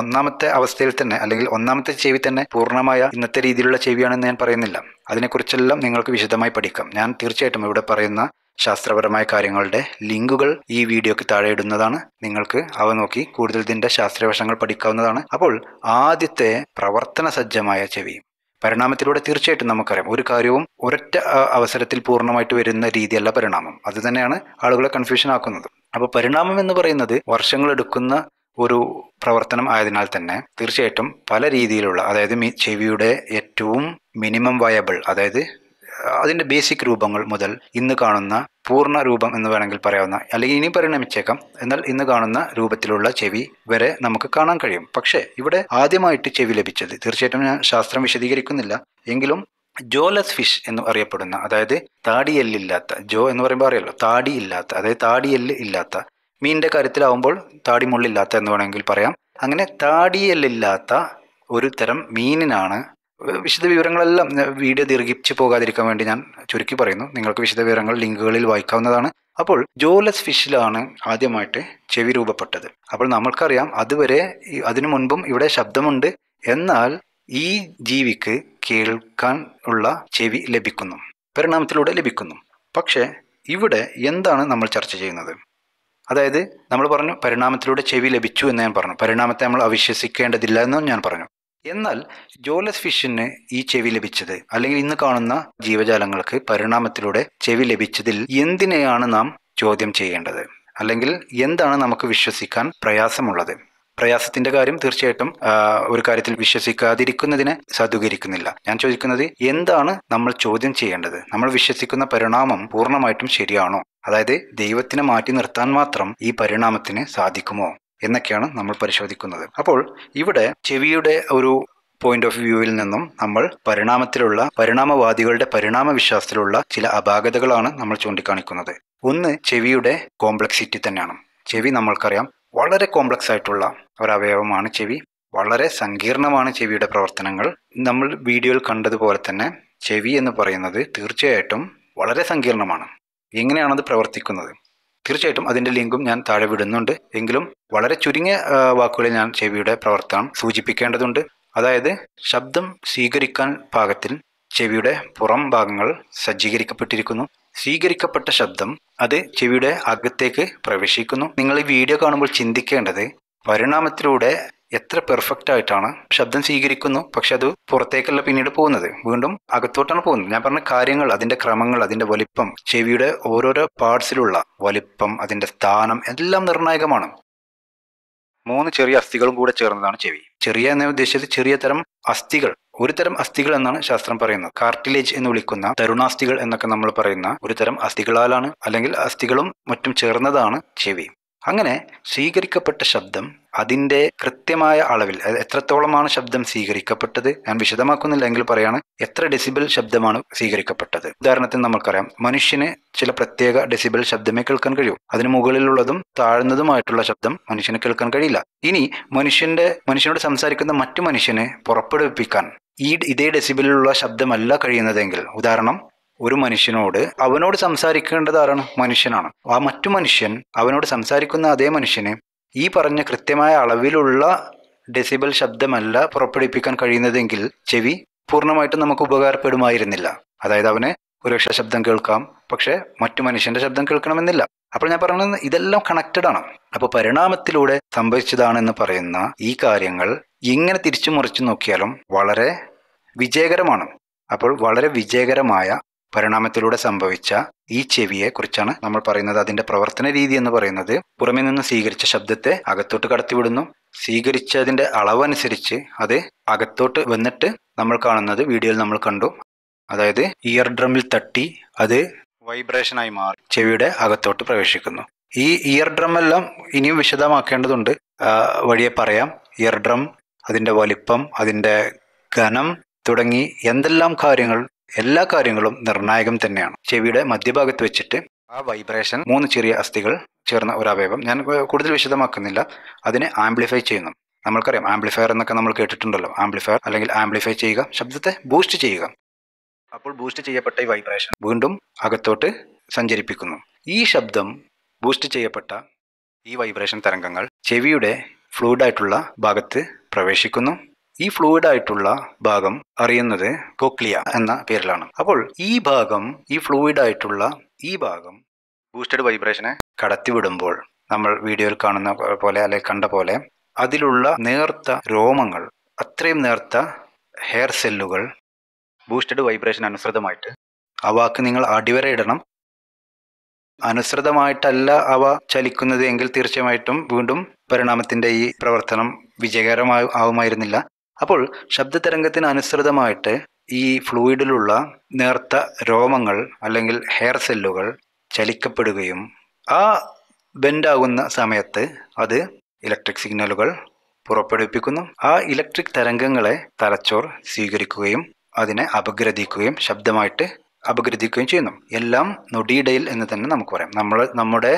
ഒന്നാമത്തെ അവസ്ഥയിൽ തന്നെ അല്ലെങ്കിൽ ഒന്നാമത്തെ ചെവി തന്നെ പൂർണ്ണമായ ഇന്നത്തെ രീതിയിലുള്ള ചെവിയാണെന്ന് ഞാൻ പറയുന്നില്ല അതിനെക്കുറിച്ചെല്ലാം നിങ്ങൾക്ക് വിശദമായി പഠിക്കാം ഞാൻ തീർച്ചയായിട്ടും ഇവിടെ പറയുന്ന ശാസ്ത്രപരമായ കാര്യങ്ങളുടെ ലിങ്കുകൾ ഈ വീഡിയോക്ക് താഴെ ഇടുന്നതാണ് നിങ്ങൾക്ക് അവ നോക്കി കൂടുതൽ ഇതിൻ്റെ ശാസ്ത്രവശങ്ങൾ പഠിക്കാവുന്നതാണ് അപ്പോൾ ആദ്യത്തെ പ്രവർത്തന സജ്ജമായ ചെവി പരിണാമത്തിലൂടെ തീർച്ചയായിട്ടും നമുക്കറിയാം ഒരു കാര്യവും ഒരൊറ്റ അവസരത്തിൽ പൂർണ്ണമായിട്ട് വരുന്ന രീതിയല്ല പരിണാമം അത് തന്നെയാണ് ആളുകളെ കൺഫ്യൂഷൻ ആക്കുന്നത് അപ്പോൾ പരിണാമം എന്ന് പറയുന്നത് വർഷങ്ങളെടുക്കുന്ന ഒരു പ്രവർത്തനം ആയതിനാൽ തന്നെ തീർച്ചയായിട്ടും പല രീതിയിലുള്ള അതായത് ചെവിയുടെ ഏറ്റവും മിനിമം വയബിൾ അതായത് അതിൻ്റെ ബേസിക് രൂപങ്ങൾ മുതൽ ഇന്ന് കാണുന്ന പൂർണ്ണ രൂപം എന്ന് വേണമെങ്കിൽ പറയാവുന്ന അല്ലെങ്കിൽ ഇനി പരിണമിച്ചേക്കാം എന്നാൽ ഇന്ന് കാണുന്ന രൂപത്തിലുള്ള ചെവി വരെ നമുക്ക് കാണാൻ കഴിയും പക്ഷേ ഇവിടെ ആദ്യമായിട്ട് ചെവി ലഭിച്ചത് തീർച്ചയായിട്ടും ഞാൻ ശാസ്ത്രം വിശദീകരിക്കുന്നില്ല എങ്കിലും ജോലസ് ഫിഷ് എന്ന് അറിയപ്പെടുന്ന അതായത് താടിയെല്ലില്ലാത്ത ജോ എന്ന് പറയുമ്പോൾ അറിയാലോ താടി ഇല്ലാത്ത അതായത് താടിയെല്ല് ഇല്ലാത്ത മീനിൻ്റെ കാര്യത്തിലാവുമ്പോൾ താടി മുള്ളില്ലാത്ത എന്ന് വേണമെങ്കിൽ പറയാം അങ്ങനെ താടിയെല്ലില്ലാത്ത ഒരു തരം മീനിനാണ് വിശദ വിവരങ്ങളെല്ലാം വീഡിയോ ദീർഘിപ്പിച്ച് പോകാതിരിക്കാൻ വേണ്ടി ഞാൻ ചുരുക്കി പറയുന്നു നിങ്ങൾക്ക് വിശദ വിവരങ്ങൾ ലിങ്കുകളിൽ വായിക്കാവുന്നതാണ് അപ്പോൾ ജോലസ് ഫിഷിലാണ് ആദ്യമായിട്ട് ചെവി രൂപപ്പെട്ടത് അപ്പോൾ നമ്മൾക്കറിയാം അതുവരെ അതിനു മുൻപും ഇവിടെ ശബ്ദമുണ്ട് എന്നാൽ ഈ ജീവിക്ക് കേൾക്കാൻ ഉള്ള ചെവി ലഭിക്കുന്നു പരിണാമത്തിലൂടെ ലഭിക്കുന്നു പക്ഷേ ഇവിടെ എന്താണ് നമ്മൾ ചർച്ച ചെയ്യുന്നത് അതായത് നമ്മൾ പറഞ്ഞു പരിണാമത്തിലൂടെ ചെവി ലഭിച്ചു എന്ന് ഞാൻ പറഞ്ഞു പരിണാമത്തെ നമ്മൾ അവിശ്വസിക്കേണ്ടതില്ല എന്നും ഞാൻ പറഞ്ഞു എന്നാൽ ജോലസ് ഫിഷിന് ഈ ചെവി ലഭിച്ചത് അല്ലെങ്കിൽ ഇന്ന് കാണുന്ന ജീവജാലങ്ങൾക്ക് പരിണാമത്തിലൂടെ ചെവി ലഭിച്ചതിൽ എന്തിനെയാണ് നാം ചോദ്യം ചെയ്യേണ്ടത് അല്ലെങ്കിൽ എന്താണ് നമുക്ക് വിശ്വസിക്കാൻ പ്രയാസമുള്ളത് പ്രയാസത്തിന്റെ കാര്യം തീർച്ചയായിട്ടും ഒരു കാര്യത്തിൽ വിശ്വസിക്കാതിരിക്കുന്നതിനെ സധൂകരിക്കുന്നില്ല ഞാൻ ചോദിക്കുന്നത് എന്താണ് നമ്മൾ ചോദ്യം ചെയ്യേണ്ടത് നമ്മൾ വിശ്വസിക്കുന്ന പരിണാമം പൂർണ്ണമായിട്ടും ശരിയാണോ അതായത് ദൈവത്തിനെ മാറ്റി നിർത്താൻ മാത്രം ഈ പരിണാമത്തിന് സാധിക്കുമോ എന്നൊക്കെയാണ് നമ്മൾ പരിശോധിക്കുന്നത് അപ്പോൾ ഇവിടെ ചെവിയുടെ ഒരു പോയിന്റ് ഓഫ് വ്യൂവിൽ നിന്നും നമ്മൾ പരിണാമത്തിലുള്ള പരിണാമവാദികളുടെ പരിണാമ വിശ്വാസത്തിലുള്ള ചില അപാകതകളാണ് നമ്മൾ ചൂണ്ടിക്കാണിക്കുന്നത് ഒന്ന് ചെവിയുടെ കോംപ്ലക്സിറ്റി തന്നെയാണ് ചെവി നമ്മൾക്കറിയാം വളരെ കോംപ്ലക്സ് ആയിട്ടുള്ള ഒരവയവമാണ് ചെവി വളരെ സങ്കീർണമാണ് ചെവിയുടെ പ്രവർത്തനങ്ങൾ നമ്മൾ വീഡിയോയിൽ കണ്ടതുപോലെ തന്നെ ചെവി എന്ന് പറയുന്നത് തീർച്ചയായിട്ടും വളരെ സങ്കീർണമാണ് എങ്ങനെയാണത് പ്രവർത്തിക്കുന്നത് തീർച്ചയായിട്ടും അതിൻ്റെ ലിങ്കും ഞാൻ താഴെ വിടുന്നുണ്ട് എങ്കിലും വളരെ ചുരുങ്ങിയ വാക്കുകളിൽ ഞാൻ ചെവിയുടെ പ്രവർത്തനം സൂചിപ്പിക്കേണ്ടതുണ്ട് അതായത് ശബ്ദം സ്വീകരിക്കാൻ പാകത്തിൽ ചെവിയുടെ പുറം ഭാഗങ്ങൾ സജ്ജീകരിക്കപ്പെട്ടിരിക്കുന്നു സ്വീകരിക്കപ്പെട്ട ശബ്ദം അത് ചെവിയുടെ അകത്തേക്ക് പ്രവേശിക്കുന്നു നിങ്ങൾ ഈ വീഡിയോ കാണുമ്പോൾ ചിന്തിക്കേണ്ടത് പരിണാമത്തിലൂടെ എത്ര പെർഫെക്റ്റ് ആയിട്ടാണ് ശബ്ദം സ്വീകരിക്കുന്നു പക്ഷെ അത് പുറത്തേക്കല്ല പിന്നീട് പോകുന്നത് വീണ്ടും അകത്തോട്ടാണ് പോകുന്നത് ഞാൻ പറഞ്ഞ കാര്യങ്ങൾ അതിന്റെ ക്രമങ്ങൾ അതിന്റെ വലിപ്പം ചെവിയുടെ ഓരോരോ പാർട്സിലുള്ള വലിപ്പം അതിന്റെ സ്ഥാനം എല്ലാം നിർണായകമാണ് മൂന്ന് ചെറിയ അസ്ഥികളും കൂടെ ചേർന്നതാണ് ചെവി ചെറിയ എന്ന ഉദ്ദേശിച്ചത് ചെറിയ തരം അസ്ഥികൾ ഒരു തരം അസ്ഥികൾ എന്നാണ് ശാസ്ത്രം പറയുന്നത് കാർട്ടിലേജ് എന്ന് വിളിക്കുന്ന തരുണാസ്ഥികൾ എന്നൊക്കെ നമ്മൾ പറയുന്ന ഒരു തരം അസ്ഥികളാലാണ് അല്ലെങ്കിൽ അസ്ഥികളും മറ്റും ചേർന്നതാണ് ചെവി അങ്ങനെ സ്വീകരിക്കപ്പെട്ട ശബ്ദം അതിൻ്റെ കൃത്യമായ അളവിൽ എത്രത്തോളമാണ് ശബ്ദം സ്വീകരിക്കപ്പെട്ടത് ഞാൻ വിശദമാക്കുന്നില്ല എങ്കിൽ പറയാണ് എത്ര ഡെസിബിൾ ശബ്ദമാണ് സ്വീകരിക്കപ്പെട്ടത് ഉദാഹരണത്തിന് നമുക്കറിയാം മനുഷ്യന് ചില പ്രത്യേക ഡെസിബിൾ ശബ്ദമേ കേൾക്കാൻ കഴിയൂ അതിന് മുകളിലുള്ളതും താഴ്ന്നതുമായിട്ടുള്ള ശബ്ദം മനുഷ്യന് കേൾക്കാൻ കഴിയില്ല ഇനി മനുഷ്യന്റെ മനുഷ്യനോട് സംസാരിക്കുന്ന മറ്റു മനുഷ്യനെ പുറപ്പെടുവിപ്പിക്കാൻ ഈ ഇതേ ഡെസിബിലുള്ള ശബ്ദമല്ല കഴിയുന്നതെങ്കിൽ ഉദാഹരണം ഒരു മനുഷ്യനോട് അവനോട് സംസാരിക്കേണ്ടത് ആരാണ് മനുഷ്യനാണ് ആ മറ്റു മനുഷ്യൻ അവനോട് സംസാരിക്കുന്ന അതേ മനുഷ്യനെ ഈ പറഞ്ഞ കൃത്യമായ അളവിലുള്ള ഡെസിബൽ ശബ്ദമല്ല പുറപ്പെടുവിപ്പിക്കാൻ കഴിയുന്നതെങ്കിൽ ചെവി പൂർണ്ണമായിട്ടും നമുക്ക് ഉപകാരപ്പെടുമായിരുന്നില്ല അതായത് അവന് ഒരുപക്ഷ ശബ്ദം കേൾക്കാം പക്ഷേ മറ്റു മനുഷ്യന്റെ ശബ്ദം കേൾക്കണമെന്നില്ല അപ്പോൾ ഞാൻ പറയുന്നത് ഇതെല്ലാം കണക്റ്റഡ് ആണ് അപ്പോൾ പരിണാമത്തിലൂടെ സംഭവിച്ചതാണെന്ന് പറയുന്ന ഈ കാര്യങ്ങൾ എങ്ങനെ തിരിച്ചു മുറിച്ചു നോക്കിയാലും വളരെ വിജയകരമാണ് അപ്പോൾ വളരെ വിജയകരമായ പരിണാമത്തിലൂടെ സംഭവിച്ച ഈ ചെവിയെ കുറിച്ചാണ് നമ്മൾ പറയുന്നത് അതിന്റെ പ്രവർത്തന രീതി എന്ന് പറയുന്നത് പുറമെ നിന്ന് സ്വീകരിച്ച ശബ്ദത്തെ അകത്തോട്ട് കടത്തിവിടുന്നു സ്വീകരിച്ചതിന്റെ അളവനുസരിച്ച് അത് അകത്തോട്ട് വന്നിട്ട് നമ്മൾ കാണുന്നത് വീഡിയോയിൽ നമ്മൾ കണ്ടു അതായത് ഇയർ ഡ്രമ്മിൽ തട്ടി അത് വൈബ്രേഷനായി മാറി ചെവിയുടെ അകത്തോട്ട് പ്രവേശിക്കുന്നു ഈ ഇയർ ഡ്രം എല്ലാം ഇനിയും വിശദമാക്കേണ്ടതുണ്ട് വഴിയെ പറയാം ഇയർ ഡ്രം അതിൻ്റെ വലിപ്പം അതിൻ്റെ ഘനം തുടങ്ങി എന്തെല്ലാം കാര്യങ്ങൾ എല്ലാ കാര്യങ്ങളും നിർണായകം തന്നെയാണ് ചെവിയുടെ മധ്യഭാഗത്ത് വെച്ചിട്ട് ആ വൈബ്രേഷൻ മൂന്ന് ചെറിയ അസ്ഥികൾ ചേർന്ന ഒരു അവയവം ഞാൻ കൂടുതൽ വിശദമാക്കുന്നില്ല അതിനെ ആംപ്ലിഫൈ ചെയ്യുന്നു നമ്മൾക്കറിയാം ആംപ്ലിഫയർ എന്നൊക്കെ നമ്മൾ കേട്ടിട്ടുണ്ടല്ലോ ആംപ്ലിഫയർ അല്ലെങ്കിൽ ആംപ്ലിഫൈ ചെയ്യുക ശബ്ദത്തെ ബൂസ്റ്റ് ചെയ്യുക അപ്പോൾ ബൂസ്റ്റ് ചെയ്യപ്പെട്ട ഈ വൈബ്രേഷൻ വീണ്ടും അകത്തോട്ട് സഞ്ചരിപ്പിക്കുന്നു ഈ ശബ്ദം ബൂസ്റ്റ് ചെയ്യപ്പെട്ട ഈ വൈബ്രേഷൻ തരംഗങ്ങൾ ചെവിയുടെ ഫ്ലൂഡായിട്ടുള്ള ഭാഗത്ത് പ്രവേശിക്കുന്നു ഈ ഫ്ലൂയിഡ് ആയിട്ടുള്ള ഭാഗം അറിയുന്നത് കൊക്ലിയ എന്ന പേരിലാണ് അപ്പോൾ ഈ ഭാഗം ഈ ഫ്ലൂയിഡ് ആയിട്ടുള്ള ഈ ഭാഗം ബൂസ്റ്റഡ് വൈബ്രേഷനെ കടത്തിവിടുമ്പോൾ നമ്മൾ വീഡിയോയിൽ കാണുന്ന പോലെ അല്ലെങ്കിൽ കണ്ട പോലെ അതിലുള്ള നേർത്ത രോമങ്ങൾ അത്രയും നേർത്ത ഹെയർ സെല്ലുകൾ ബൂസ്റ്റഡ് വൈബ്രേഷൻ അനുസൃതമായിട്ട് അവക്ക് നിങ്ങൾ നിങ്ങൾ അടിവരയിടണം അനുസൃതമായിട്ടല്ല അവ ചലിക്കുന്നത് എങ്കിൽ തീർച്ചയായിട്ടും വീണ്ടും പരിണാമത്തിൻ്റെ ഈ പ്രവർത്തനം വിജയകരമായി ആവുമായിരുന്നില്ല അപ്പോൾ ശബ്ദതരംഗത്തിന് അനുസൃതമായിട്ട് ഈ ഫ്ലൂയിഡിലുള്ള നേർത്ത രോമങ്ങൾ അല്ലെങ്കിൽ ഹെയർ സെല്ലുകൾ ചലിക്കപ്പെടുകയും ആ ബെൻഡാകുന്ന സമയത്ത് അത് ഇലക്ട്രിക് സിഗ്നലുകൾ പുറപ്പെടുവിപ്പിക്കുന്നു ആ ഇലക്ട്രിക് തരംഗങ്ങളെ തലച്ചോർ സ്വീകരിക്കുകയും അതിനെ അപഗ്രഥിക്കുകയും ശബ്ദമായിട്ട് അപഗ്രഥിക്കുകയും ചെയ്യുന്നു എല്ലാം നൊടിയിടയിൽ എന്ന് തന്നെ നമുക്ക് പറയാം നമ്മൾ നമ്മുടെ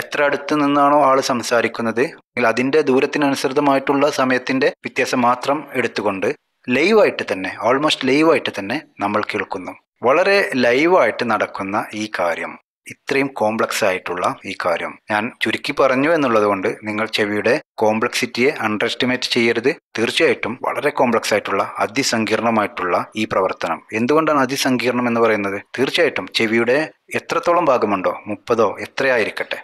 എത്ര അടുത്ത് നിന്നാണോ ആൾ സംസാരിക്കുന്നത് അതിൻ്റെ ദൂരത്തിനനുസൃതമായിട്ടുള്ള സമയത്തിൻ്റെ വ്യത്യാസം മാത്രം എടുത്തുകൊണ്ട് ലൈവായിട്ട് തന്നെ ഓൾമോസ്റ്റ് ലൈവായിട്ട് തന്നെ നമ്മൾ കേൾക്കുന്നു വളരെ ലൈവായിട്ട് നടക്കുന്ന ഈ കാര്യം ഇത്രയും കോംപ്ലക്സ് ആയിട്ടുള്ള ഈ കാര്യം ഞാൻ ചുരുക്കി പറഞ്ഞു എന്നുള്ളത് കൊണ്ട് നിങ്ങൾ ചെവിയുടെ കോംപ്ലക്സിറ്റിയെ അണ്ടർ എസ്റ്റിമേറ്റ് ചെയ്യരുത് തീർച്ചയായിട്ടും വളരെ കോംപ്ലക്സ് ആയിട്ടുള്ള അതിസങ്കീർണമായിട്ടുള്ള ഈ പ്രവർത്തനം എന്തുകൊണ്ടാണ് അതിസങ്കീർണം എന്ന് പറയുന്നത് തീർച്ചയായിട്ടും ചെവിയുടെ എത്രത്തോളം ഭാഗമുണ്ടോ മുപ്പതോ എത്രയായിരിക്കട്ടെ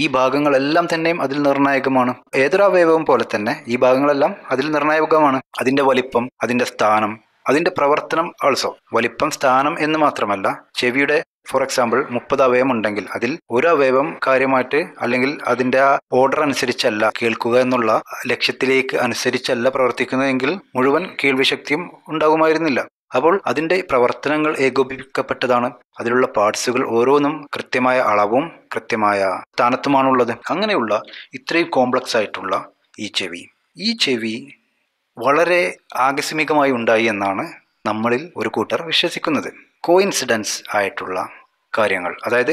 ഈ ഭാഗങ്ങളെല്ലാം തന്നെയും അതിൽ നിർണായകമാണ് ഏതൊരു പോലെ തന്നെ ഈ ഭാഗങ്ങളെല്ലാം അതിൽ നിർണായകമാണ് അതിന്റെ വലിപ്പം അതിന്റെ സ്ഥാനം അതിന്റെ പ്രവർത്തനം ആൾസോ വലിപ്പം സ്ഥാനം എന്ന് മാത്രമല്ല ചെവിയുടെ ഫോർ എക്സാമ്പിൾ മുപ്പത് അവയവം ഉണ്ടെങ്കിൽ അതിൽ ഒരു അവയവം കാര്യമായിട്ട് അല്ലെങ്കിൽ അതിന്റെ ആ ഓർഡർ അനുസരിച്ചല്ല കേൾക്കുക എന്നുള്ള ലക്ഷ്യത്തിലേക്ക് അനുസരിച്ചല്ല പ്രവർത്തിക്കുന്നതെങ്കിൽ മുഴുവൻ കേൾവിശക്തിയും ഉണ്ടാകുമായിരുന്നില്ല അപ്പോൾ അതിന്റെ പ്രവർത്തനങ്ങൾ ഏകോപിപ്പിക്കപ്പെട്ടതാണ് അതിലുള്ള പാർട്സുകൾ ഓരോന്നും കൃത്യമായ അളവും കൃത്യമായ സ്ഥാനത്തുമാണുള്ളത് അങ്ങനെയുള്ള ഇത്രയും കോംപ്ലക്സ് ആയിട്ടുള്ള ഈ ചെവി ഈ ചെവി വളരെ ആകസ്മികമായി ഉണ്ടായി എന്നാണ് നമ്മളിൽ ഒരു കൂട്ടർ വിശ്വസിക്കുന്നത് കോയിൻസിഡൻസ് ആയിട്ടുള്ള കാര്യങ്ങൾ അതായത്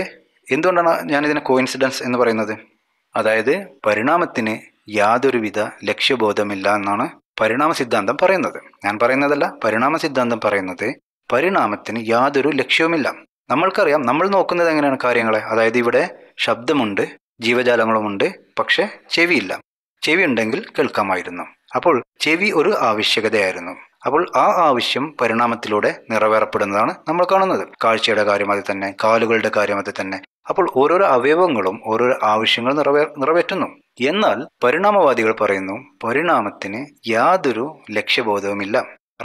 എന്തുകൊണ്ടാണ് ഞാനിതിനെ കോയിൻസിഡൻസ് എന്ന് പറയുന്നത് അതായത് പരിണാമത്തിന് യാതൊരുവിധ ലക്ഷ്യബോധമില്ല എന്നാണ് പരിണാമ സിദ്ധാന്തം പറയുന്നത് ഞാൻ പറയുന്നതല്ല പരിണാമ സിദ്ധാന്തം പറയുന്നത് പരിണാമത്തിന് യാതൊരു ലക്ഷ്യവുമില്ല നമ്മൾക്കറിയാം നമ്മൾ നോക്കുന്നത് എങ്ങനെയാണ് കാര്യങ്ങളെ അതായത് ഇവിടെ ശബ്ദമുണ്ട് ജീവജാലങ്ങളുമുണ്ട് പക്ഷേ ചെവിയില്ല ചെവി ഉണ്ടെങ്കിൽ കേൾക്കാമായിരുന്നു അപ്പോൾ ചെവി ഒരു ആവശ്യകതയായിരുന്നു അപ്പോൾ ആ ആവശ്യം പരിണാമത്തിലൂടെ നിറവേറപ്പെടുന്നതാണ് നമ്മൾ കാണുന്നത് കാഴ്ചയുടെ കാര്യം അതിൽ തന്നെ കാലുകളുടെ കാര്യം അതിൽ തന്നെ അപ്പോൾ ഓരോരോ അവയവങ്ങളും ഓരോരോ ആവശ്യങ്ങൾ നിറവേ നിറവേറ്റുന്നു എന്നാൽ പരിണാമവാദികൾ പറയുന്നു പരിണാമത്തിന് യാതൊരു ലക്ഷ്യബോധവുമില്ല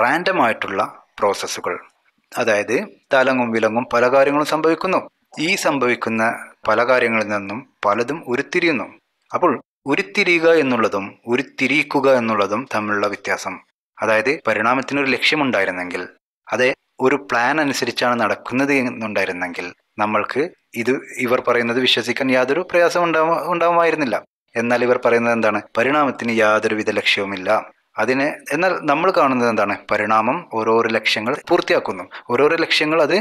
റാൻഡം ആയിട്ടുള്ള പ്രോസസ്സുകൾ അതായത് തലങ്ങും വിലങ്ങും പല കാര്യങ്ങളും സംഭവിക്കുന്നു ഈ സംഭവിക്കുന്ന പല കാര്യങ്ങളിൽ നിന്നും പലതും ഉരുത്തിരിയുന്നു അപ്പോൾ ഉരുത്തിരിയുക എന്നുള്ളതും ഉരുത്തിരിയിക്കുക എന്നുള്ളതും തമ്മിലുള്ള വ്യത്യാസം അതായത് പരിണാമത്തിനൊരു ലക്ഷ്യമുണ്ടായിരുന്നെങ്കിൽ അത് ഒരു പ്ലാൻ അനുസരിച്ചാണ് നടക്കുന്നത് എന്നുണ്ടായിരുന്നെങ്കിൽ നമ്മൾക്ക് ഇത് ഇവർ പറയുന്നത് വിശ്വസിക്കാൻ യാതൊരു പ്രയാസം ഉണ്ടാവും ഉണ്ടാവുമായിരുന്നില്ല എന്നാൽ ഇവർ പറയുന്നത് എന്താണ് പരിണാമത്തിന് യാതൊരുവിധ ലക്ഷ്യവുമില്ല അതിനെ എന്നാൽ നമ്മൾ കാണുന്നത് എന്താണ് പരിണാമം ഓരോരോ ലക്ഷ്യങ്ങൾ പൂർത്തിയാക്കുന്നു ഓരോരോ ലക്ഷ്യങ്ങൾ അത്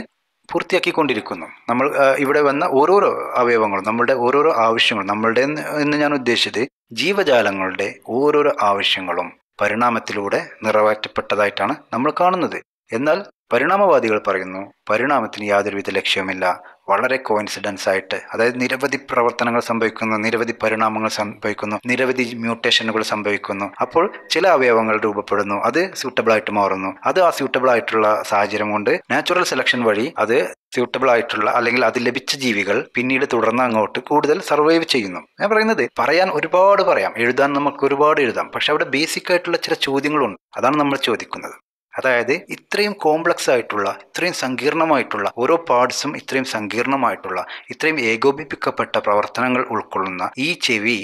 പൂർത്തിയാക്കിക്കൊണ്ടിരിക്കുന്നു നമ്മൾ ഇവിടെ വന്ന ഓരോരോ അവയവങ്ങളും നമ്മളുടെ ഓരോരോ ആവശ്യങ്ങളും നമ്മളുടെ എന്ന് ഞാൻ ഉദ്ദേശിച്ചത് ജീവജാലങ്ങളുടെ ഓരോരോ ആവശ്യങ്ങളും പരിണാമത്തിലൂടെ നിറവേറ്റപ്പെട്ടതായിട്ടാണ് നമ്മൾ കാണുന്നത് എന്നാൽ പരിണാമവാദികൾ പറയുന്നു പരിണാമത്തിന് യാതൊരുവിധ ലക്ഷ്യവുമില്ല വളരെ കോയിൻസിഡൻസ് ആയിട്ട് അതായത് നിരവധി പ്രവർത്തനങ്ങൾ സംഭവിക്കുന്നു നിരവധി പരിണാമങ്ങൾ സംഭവിക്കുന്നു നിരവധി മ്യൂട്ടേഷനുകൾ സംഭവിക്കുന്നു അപ്പോൾ ചില അവയവങ്ങൾ രൂപപ്പെടുന്നു അത് സ്യൂട്ടബിൾ ആയിട്ട് മാറുന്നു അത് ആ സ്യൂട്ടബിൾ ആയിട്ടുള്ള സാഹചര്യം കൊണ്ട് നാച്ചുറൽ സെലക്ഷൻ വഴി അത് സ്യൂട്ടബിൾ ആയിട്ടുള്ള അല്ലെങ്കിൽ അത് ലഭിച്ച ജീവികൾ പിന്നീട് തുടർന്ന് അങ്ങോട്ട് കൂടുതൽ സർവൈവ് ചെയ്യുന്നു ഞാൻ പറയുന്നത് പറയാൻ ഒരുപാട് പറയാം എഴുതാൻ നമുക്ക് ഒരുപാട് എഴുതാം പക്ഷെ അവിടെ ബേസിക് ആയിട്ടുള്ള ചില ചോദ്യങ്ങളുണ്ട് അതാണ് നമ്മൾ ചോദിക്കുന്നത് അതായത് ഇത്രയും കോംപ്ലക്സ് ആയിട്ടുള്ള ഇത്രയും സങ്കീർണമായിട്ടുള്ള ഓരോ പാർട്സും ഇത്രയും സങ്കീർണമായിട്ടുള്ള ഇത്രയും ഏകോപിപ്പിക്കപ്പെട്ട പ്രവർത്തനങ്ങൾ ഉൾക്കൊള്ളുന്ന ഈ ചെവി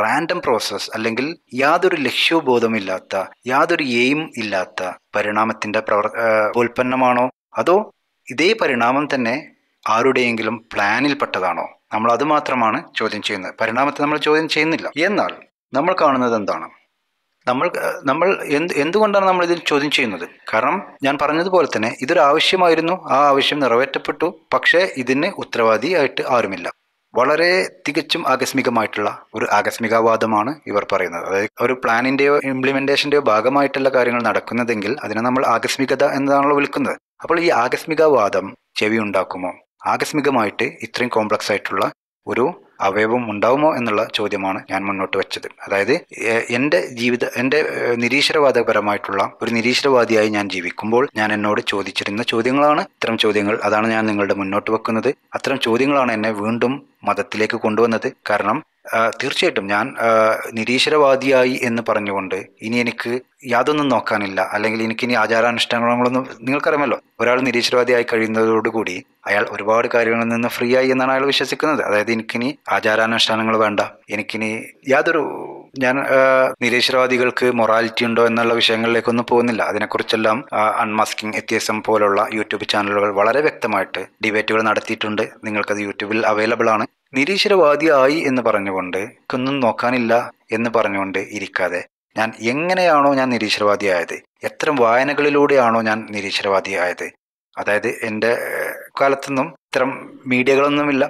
റാൻഡം പ്രോസസ്സ് അല്ലെങ്കിൽ യാതൊരു ലക്ഷ്യബോധമില്ലാത്ത യാതൊരു എയിം ഇല്ലാത്ത പരിണാമത്തിൻ്റെ പ്രവർ ഉൽപ്പന്നമാണോ അതോ ഇതേ പരിണാമം തന്നെ ആരുടെയെങ്കിലും പ്ലാനിൽപ്പെട്ടതാണോ നമ്മൾ അത് മാത്രമാണ് ചോദ്യം ചെയ്യുന്നത് പരിണാമത്തെ നമ്മൾ ചോദ്യം ചെയ്യുന്നില്ല എന്നാൽ നമ്മൾ കാണുന്നത് എന്താണ് നമ്മൾ നമ്മൾ എന്ത് എന്തുകൊണ്ടാണ് നമ്മൾ ഇതിൽ ചോദ്യം ചെയ്യുന്നത് കാരണം ഞാൻ പറഞ്ഞതുപോലെ തന്നെ ഇതൊരു ആവശ്യമായിരുന്നു ആ ആവശ്യം നിറവേറ്റപ്പെട്ടു പക്ഷേ ഇതിന് ആയിട്ട് ആരുമില്ല വളരെ തികച്ചും ആകസ്മികമായിട്ടുള്ള ഒരു ആകസ്മികവാദമാണ് ഇവർ പറയുന്നത് അതായത് ഒരു പ്ലാനിൻ്റെയോ ഇംപ്ലിമെൻറ്റേഷൻ്റെയോ ഭാഗമായിട്ടുള്ള കാര്യങ്ങൾ നടക്കുന്നതെങ്കിൽ അതിനെ നമ്മൾ ആകസ്മികത എന്നതാണല്ലോ വിളിക്കുന്നത് അപ്പോൾ ഈ ആകസ്മികവാദം ചെവി ഉണ്ടാക്കുമോ ആകസ്മികമായിട്ട് ഇത്രയും കോംപ്ലക്സ് ആയിട്ടുള്ള ഒരു അവയവം ഉണ്ടാവുമോ എന്നുള്ള ചോദ്യമാണ് ഞാൻ മുന്നോട്ട് വെച്ചത് അതായത് എൻ്റെ ജീവിത എൻ്റെ നിരീശ്വരവാദപരമായിട്ടുള്ള ഒരു നിരീശ്വരവാദിയായി ഞാൻ ജീവിക്കുമ്പോൾ ഞാൻ എന്നോട് ചോദിച്ചിരുന്ന ചോദ്യങ്ങളാണ് ഇത്തരം ചോദ്യങ്ങൾ അതാണ് ഞാൻ നിങ്ങളുടെ മുന്നോട്ട് വെക്കുന്നത് അത്തരം ചോദ്യങ്ങളാണ് എന്നെ വീണ്ടും മതത്തിലേക്ക് കൊണ്ടുവന്നത് കാരണം തീർച്ചയായിട്ടും ഞാൻ നിരീശ്വരവാദിയായി എന്ന് പറഞ്ഞുകൊണ്ട് ഇനി എനിക്ക് യാതൊന്നും നോക്കാനില്ല അല്ലെങ്കിൽ എനിക്ക് ഇനി ആചാരാനുഷ്ഠാനങ്ങളൊന്നും നിങ്ങൾക്കറിയാമല്ലോ ഒരാൾ നിരീശ്വരവാദിയായി കഴിയുന്നതോടുകൂടി അയാൾ ഒരുപാട് കാര്യങ്ങളിൽ നിന്ന് ഫ്രീ ആയി എന്നാണ് അയാൾ വിശ്വസിക്കുന്നത് അതായത് എനിക്കിനി ആചാരാനുഷ്ഠാനങ്ങൾ വേണ്ട എനിക്കിനി യാതൊരു ഞാൻ നിരീശ്വരവാദികൾക്ക് മൊറാലിറ്റി ഉണ്ടോ എന്നുള്ള വിഷയങ്ങളിലേക്കൊന്നും പോകുന്നില്ല അതിനെക്കുറിച്ചെല്ലാം അൺമാസ്കിംഗ് എത്തിയസം പോലുള്ള യൂട്യൂബ് ചാനലുകൾ വളരെ വ്യക്തമായിട്ട് ഡിബേറ്റുകൾ നടത്തിയിട്ടുണ്ട് നിങ്ങൾക്കത് യൂട്യൂബിൽ അവൈലബിൾ ആണ് നിരീശ്വരവാദി ആയി എന്ന് പറഞ്ഞുകൊണ്ട് ഒന്നും നോക്കാനില്ല എന്ന് പറഞ്ഞുകൊണ്ട് ഇരിക്കാതെ ഞാൻ എങ്ങനെയാണോ ഞാൻ നിരീശ്വരവാദി ആയത് എത്ര വായനകളിലൂടെയാണോ ഞാൻ നിരീശ്വരവാദി അതായത് എൻ്റെ കാലത്തൊന്നും ഇത്തരം മീഡിയകളൊന്നുമില്ല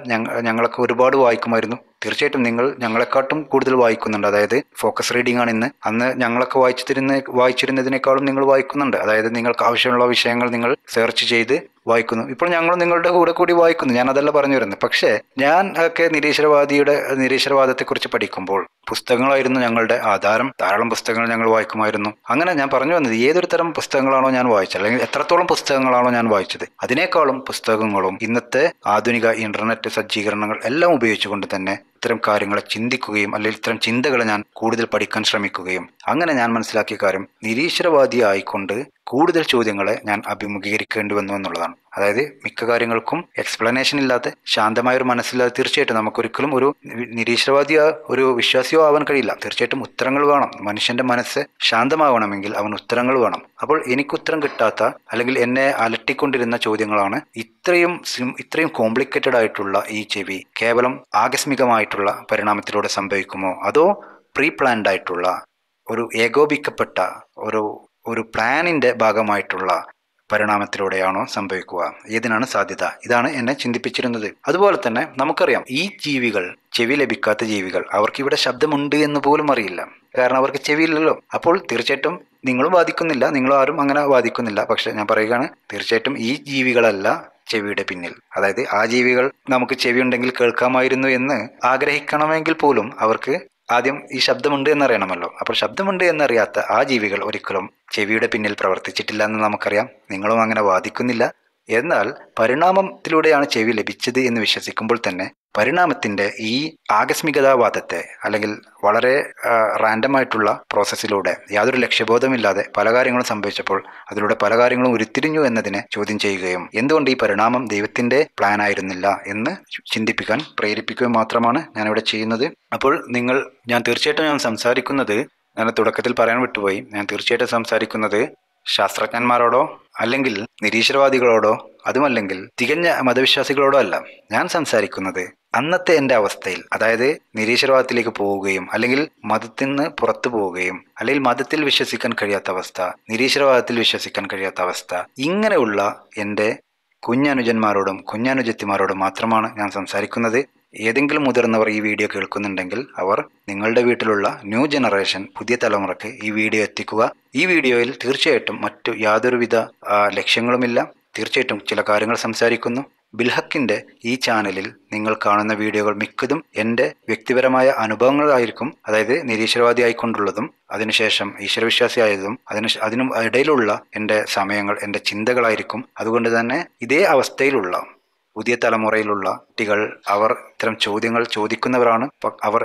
ഞങ്ങളൊക്കെ ഒരുപാട് വായിക്കുമായിരുന്നു തീർച്ചയായിട്ടും നിങ്ങൾ ഞങ്ങളെക്കാട്ടും കൂടുതൽ വായിക്കുന്നുണ്ട് അതായത് ഫോക്കസ് റീഡിംഗ് ആണ് ഇന്ന് അന്ന് ഞങ്ങളൊക്കെ വായിച്ചു തരുന്ന വായിച്ചിരുന്നതിനേക്കാളും നിങ്ങൾ വായിക്കുന്നുണ്ട് അതായത് നിങ്ങൾക്ക് ആവശ്യമുള്ള വിഷയങ്ങൾ നിങ്ങൾ സെർച്ച് ചെയ്ത് വായിക്കുന്നു ഇപ്പോൾ ഞങ്ങൾ നിങ്ങളുടെ കൂടെ കൂടി വായിക്കുന്നു ഞാൻ അതല്ല പറഞ്ഞു വരുന്നത് പക്ഷേ ഞാൻ ഒക്കെ നിരീശ്വരവാദിയുടെ നിരീശ്വരവാദത്തെക്കുറിച്ച് പഠിക്കുമ്പോൾ പുസ്തകങ്ങളായിരുന്നു ഞങ്ങളുടെ ആധാരം ധാരാളം പുസ്തകങ്ങൾ ഞങ്ങൾ വായിക്കുമായിരുന്നു അങ്ങനെ ഞാൻ പറഞ്ഞു വന്നത് ഏതൊരു തരം പുസ്തകങ്ങളാണോ ഞാൻ വായിച്ചത് അല്ലെങ്കിൽ എത്രത്തോളം പുസ്തകങ്ങളാണോ ഞാൻ വായിച്ചത് അതിനേക്കാളും പുസ്തകങ്ങളും ഇന്നത്തെ ആധുനിക ഇന്റർനെറ്റ് സജ്ജീകരണങ്ങൾ എല്ലാം ഉപയോഗിച്ചുകൊണ്ട് തന്നെ ഇത്തരം കാര്യങ്ങളെ ചിന്തിക്കുകയും അല്ലെങ്കിൽ ഇത്തരം ചിന്തകളെ ഞാൻ കൂടുതൽ പഠിക്കാൻ ശ്രമിക്കുകയും അങ്ങനെ ഞാൻ മനസ്സിലാക്കിയ കാര്യം നിരീശ്വരവാദി ആയിക്കൊണ്ട് കൂടുതൽ ചോദ്യങ്ങളെ ഞാൻ അഭിമുഖീകരിക്കേണ്ടി വന്നു എന്നുള്ളതാണ് അതായത് മിക്ക കാര്യങ്ങൾക്കും എക്സ്പ്ലനേഷൻ ഇല്ലാതെ ശാന്തമായ ഒരു മനസ്സില്ലാതെ തീർച്ചയായിട്ടും നമുക്കൊരിക്കലും ഒരു നിരീശ്വരവാദിയോ ഒരു വിശ്വാസിയോ ആവാൻ കഴിയില്ല തീർച്ചയായിട്ടും ഉത്തരങ്ങൾ വേണം മനുഷ്യന്റെ മനസ്സ് ശാന്തമാവണമെങ്കിൽ അവൻ ഉത്തരങ്ങൾ വേണം അപ്പോൾ എനിക്ക് ഉത്തരം കിട്ടാത്ത അല്ലെങ്കിൽ എന്നെ അലട്ടിക്കൊണ്ടിരുന്ന ചോദ്യങ്ങളാണ് ഇത്രയും ഇത്രയും കോംപ്ലിക്കേറ്റഡ് ആയിട്ടുള്ള ഈ ചെവി കേവലം ആകസ്മികമായിട്ടുള്ള പരിണാമത്തിലൂടെ സംഭവിക്കുമോ അതോ പ്രീ പ്ലാൻഡ് ആയിട്ടുള്ള ഒരു ഏകോപിക്കപ്പെട്ട ഒരു ഒരു പ്ലാനിൻ്റെ ഭാഗമായിട്ടുള്ള പരിണാമത്തിലൂടെയാണോ സംഭവിക്കുക ഏതിനാണ് സാധ്യത ഇതാണ് എന്നെ ചിന്തിപ്പിച്ചിരുന്നത് അതുപോലെ തന്നെ നമുക്കറിയാം ഈ ജീവികൾ ചെവി ലഭിക്കാത്ത ജീവികൾ അവർക്ക് ഇവിടെ ശബ്ദമുണ്ട് എന്ന് പോലും അറിയില്ല കാരണം അവർക്ക് ചെവിയില്ലല്ലോ അപ്പോൾ തീർച്ചയായിട്ടും നിങ്ങളും ബാധിക്കുന്നില്ല നിങ്ങളും ആരും അങ്ങനെ ബാധിക്കുന്നില്ല പക്ഷെ ഞാൻ പറയുകയാണ് തീർച്ചയായിട്ടും ഈ ജീവികളല്ല ചെവിയുടെ പിന്നിൽ അതായത് ആ ജീവികൾ നമുക്ക് ചെവി ഉണ്ടെങ്കിൽ കേൾക്കാമായിരുന്നു എന്ന് ആഗ്രഹിക്കണമെങ്കിൽ പോലും അവർക്ക് ആദ്യം ഈ ശബ്ദമുണ്ട് എന്നറിയണമല്ലോ അപ്പോൾ ശബ്ദമുണ്ട് എന്നറിയാത്ത ആ ജീവികൾ ഒരിക്കലും ചെവിയുടെ പിന്നിൽ പ്രവർത്തിച്ചിട്ടില്ല എന്ന് നമുക്കറിയാം നിങ്ങളും അങ്ങനെ വാദിക്കുന്നില്ല എന്നാൽ പരിണാമത്തിലൂടെയാണ് ചെവി ലഭിച്ചത് എന്ന് വിശ്വസിക്കുമ്പോൾ തന്നെ പരിണാമത്തിൻ്റെ ഈ ആകസ്മികതാവാദത്തെ അല്ലെങ്കിൽ വളരെ റാൻഡമായിട്ടുള്ള പ്രോസസ്സിലൂടെ യാതൊരു ലക്ഷ്യബോധമില്ലാതെ പല കാര്യങ്ങളും സംഭവിച്ചപ്പോൾ അതിലൂടെ പല കാര്യങ്ങളും ഉരുത്തിരിഞ്ഞു എന്നതിനെ ചോദ്യം ചെയ്യുകയും എന്തുകൊണ്ട് ഈ പരിണാമം ദൈവത്തിൻ്റെ പ്ലാൻ ആയിരുന്നില്ല എന്ന് ചിന്തിപ്പിക്കാൻ പ്രേരിപ്പിക്കുകയും മാത്രമാണ് ഞാനിവിടെ ചെയ്യുന്നത് അപ്പോൾ നിങ്ങൾ ഞാൻ തീർച്ചയായിട്ടും ഞാൻ സംസാരിക്കുന്നത് ഞാൻ തുടക്കത്തിൽ പറയാൻ വിട്ടുപോയി ഞാൻ തീർച്ചയായിട്ടും സംസാരിക്കുന്നത് ശാസ്ത്രജ്ഞന്മാരോടോ അല്ലെങ്കിൽ നിരീശ്വരവാദികളോടോ അതുമല്ലെങ്കിൽ തികഞ്ഞ മതവിശ്വാസികളോടോ അല്ല ഞാൻ സംസാരിക്കുന്നത് അന്നത്തെ എൻ്റെ അവസ്ഥയിൽ അതായത് നിരീശ്വരവാദത്തിലേക്ക് പോവുകയും അല്ലെങ്കിൽ മതത്തിൽ നിന്ന് പുറത്തു പോവുകയും അല്ലെങ്കിൽ മതത്തിൽ വിശ്വസിക്കാൻ കഴിയാത്ത അവസ്ഥ നിരീശ്വരവാദത്തിൽ വിശ്വസിക്കാൻ കഴിയാത്ത അവസ്ഥ ഇങ്ങനെയുള്ള എൻ്റെ കുഞ്ഞനുജന്മാരോടും കുഞ്ഞനുജത്തിമാരോടും മാത്രമാണ് ഞാൻ സംസാരിക്കുന്നത് ഏതെങ്കിലും മുതിർന്നവർ ഈ വീഡിയോ കേൾക്കുന്നുണ്ടെങ്കിൽ അവർ നിങ്ങളുടെ വീട്ടിലുള്ള ന്യൂ ജനറേഷൻ പുതിയ തലമുറയ്ക്ക് ഈ വീഡിയോ എത്തിക്കുക ഈ വീഡിയോയിൽ തീർച്ചയായിട്ടും മറ്റു യാതൊരുവിധ ലക്ഷ്യങ്ങളുമില്ല തീർച്ചയായിട്ടും ചില കാര്യങ്ങൾ സംസാരിക്കുന്നു ബിൽഹക്കിൻ്റെ ഈ ചാനലിൽ നിങ്ങൾ കാണുന്ന വീഡിയോകൾ മിക്കതും എൻ്റെ വ്യക്തിപരമായ അനുഭവങ്ങളായിരിക്കും അതായത് നിരീശ്വരവാദി ആയിക്കൊണ്ടുള്ളതും അതിനുശേഷം ഈശ്വരവിശ്വാസിയായതും അതിന് അതിനും ഇടയിലുള്ള എൻ്റെ സമയങ്ങൾ എൻ്റെ ചിന്തകളായിരിക്കും അതുകൊണ്ട് തന്നെ ഇതേ അവസ്ഥയിലുള്ള പുതിയ തലമുറയിലുള്ള കുട്ടികൾ അവർ ഇത്തരം ചോദ്യങ്ങൾ ചോദിക്കുന്നവരാണ് അവർ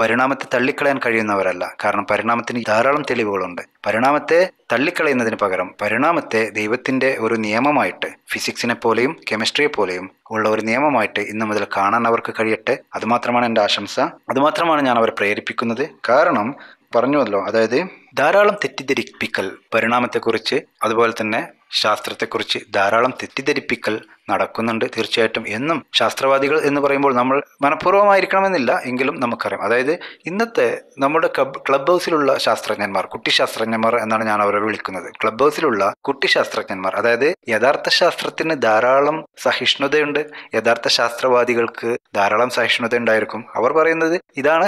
പരിണാമത്തെ തള്ളിക്കളയാൻ കഴിയുന്നവരല്ല കാരണം പരിണാമത്തിന് ധാരാളം തെളിവുകളുണ്ട് പരിണാമത്തെ തള്ളിക്കളയുന്നതിന് പകരം പരിണാമത്തെ ദൈവത്തിൻ്റെ ഒരു നിയമമായിട്ട് ഫിസിക്സിനെ പോലെയും കെമിസ്ട്രിയെ പോലെയും ഉള്ള ഒരു നിയമമായിട്ട് ഇന്നു മുതൽ കാണാൻ അവർക്ക് കഴിയട്ടെ അതുമാത്രമാണ് എൻ്റെ ആശംസ അതുമാത്രമാണ് ഞാൻ അവരെ പ്രേരിപ്പിക്കുന്നത് കാരണം പറഞ്ഞുവല്ലോ അതായത് ധാരാളം തെറ്റിദ്ധരിപ്പിക്കൽ പരിണാമത്തെക്കുറിച്ച് അതുപോലെ തന്നെ ശാസ്ത്രത്തെക്കുറിച്ച് ധാരാളം തെറ്റിദ്ധരിപ്പിക്കൽ നടക്കുന്നുണ്ട് തീർച്ചയായിട്ടും എന്നും ശാസ്ത്രവാദികൾ എന്ന് പറയുമ്പോൾ നമ്മൾ മനഃപൂർവ്വമായിരിക്കണമെന്നില്ല എങ്കിലും നമുക്കറിയാം അതായത് ഇന്നത്തെ നമ്മുടെ ക്ലബ് ഹൗസിലുള്ള ശാസ്ത്രജ്ഞന്മാർ കുട്ടി ശാസ്ത്രജ്ഞന്മാർ എന്നാണ് ഞാൻ അവരെ വിളിക്കുന്നത് ക്ലബ് ഹൗസിലുള്ള കുട്ടി ശാസ്ത്രജ്ഞന്മാർ അതായത് യഥാർത്ഥ ശാസ്ത്രത്തിന് ധാരാളം സഹിഷ്ണുതയുണ്ട് യഥാർത്ഥ ശാസ്ത്രവാദികൾക്ക് ധാരാളം സഹിഷ്ണുത ഉണ്ടായിരിക്കും അവർ പറയുന്നത് ഇതാണ്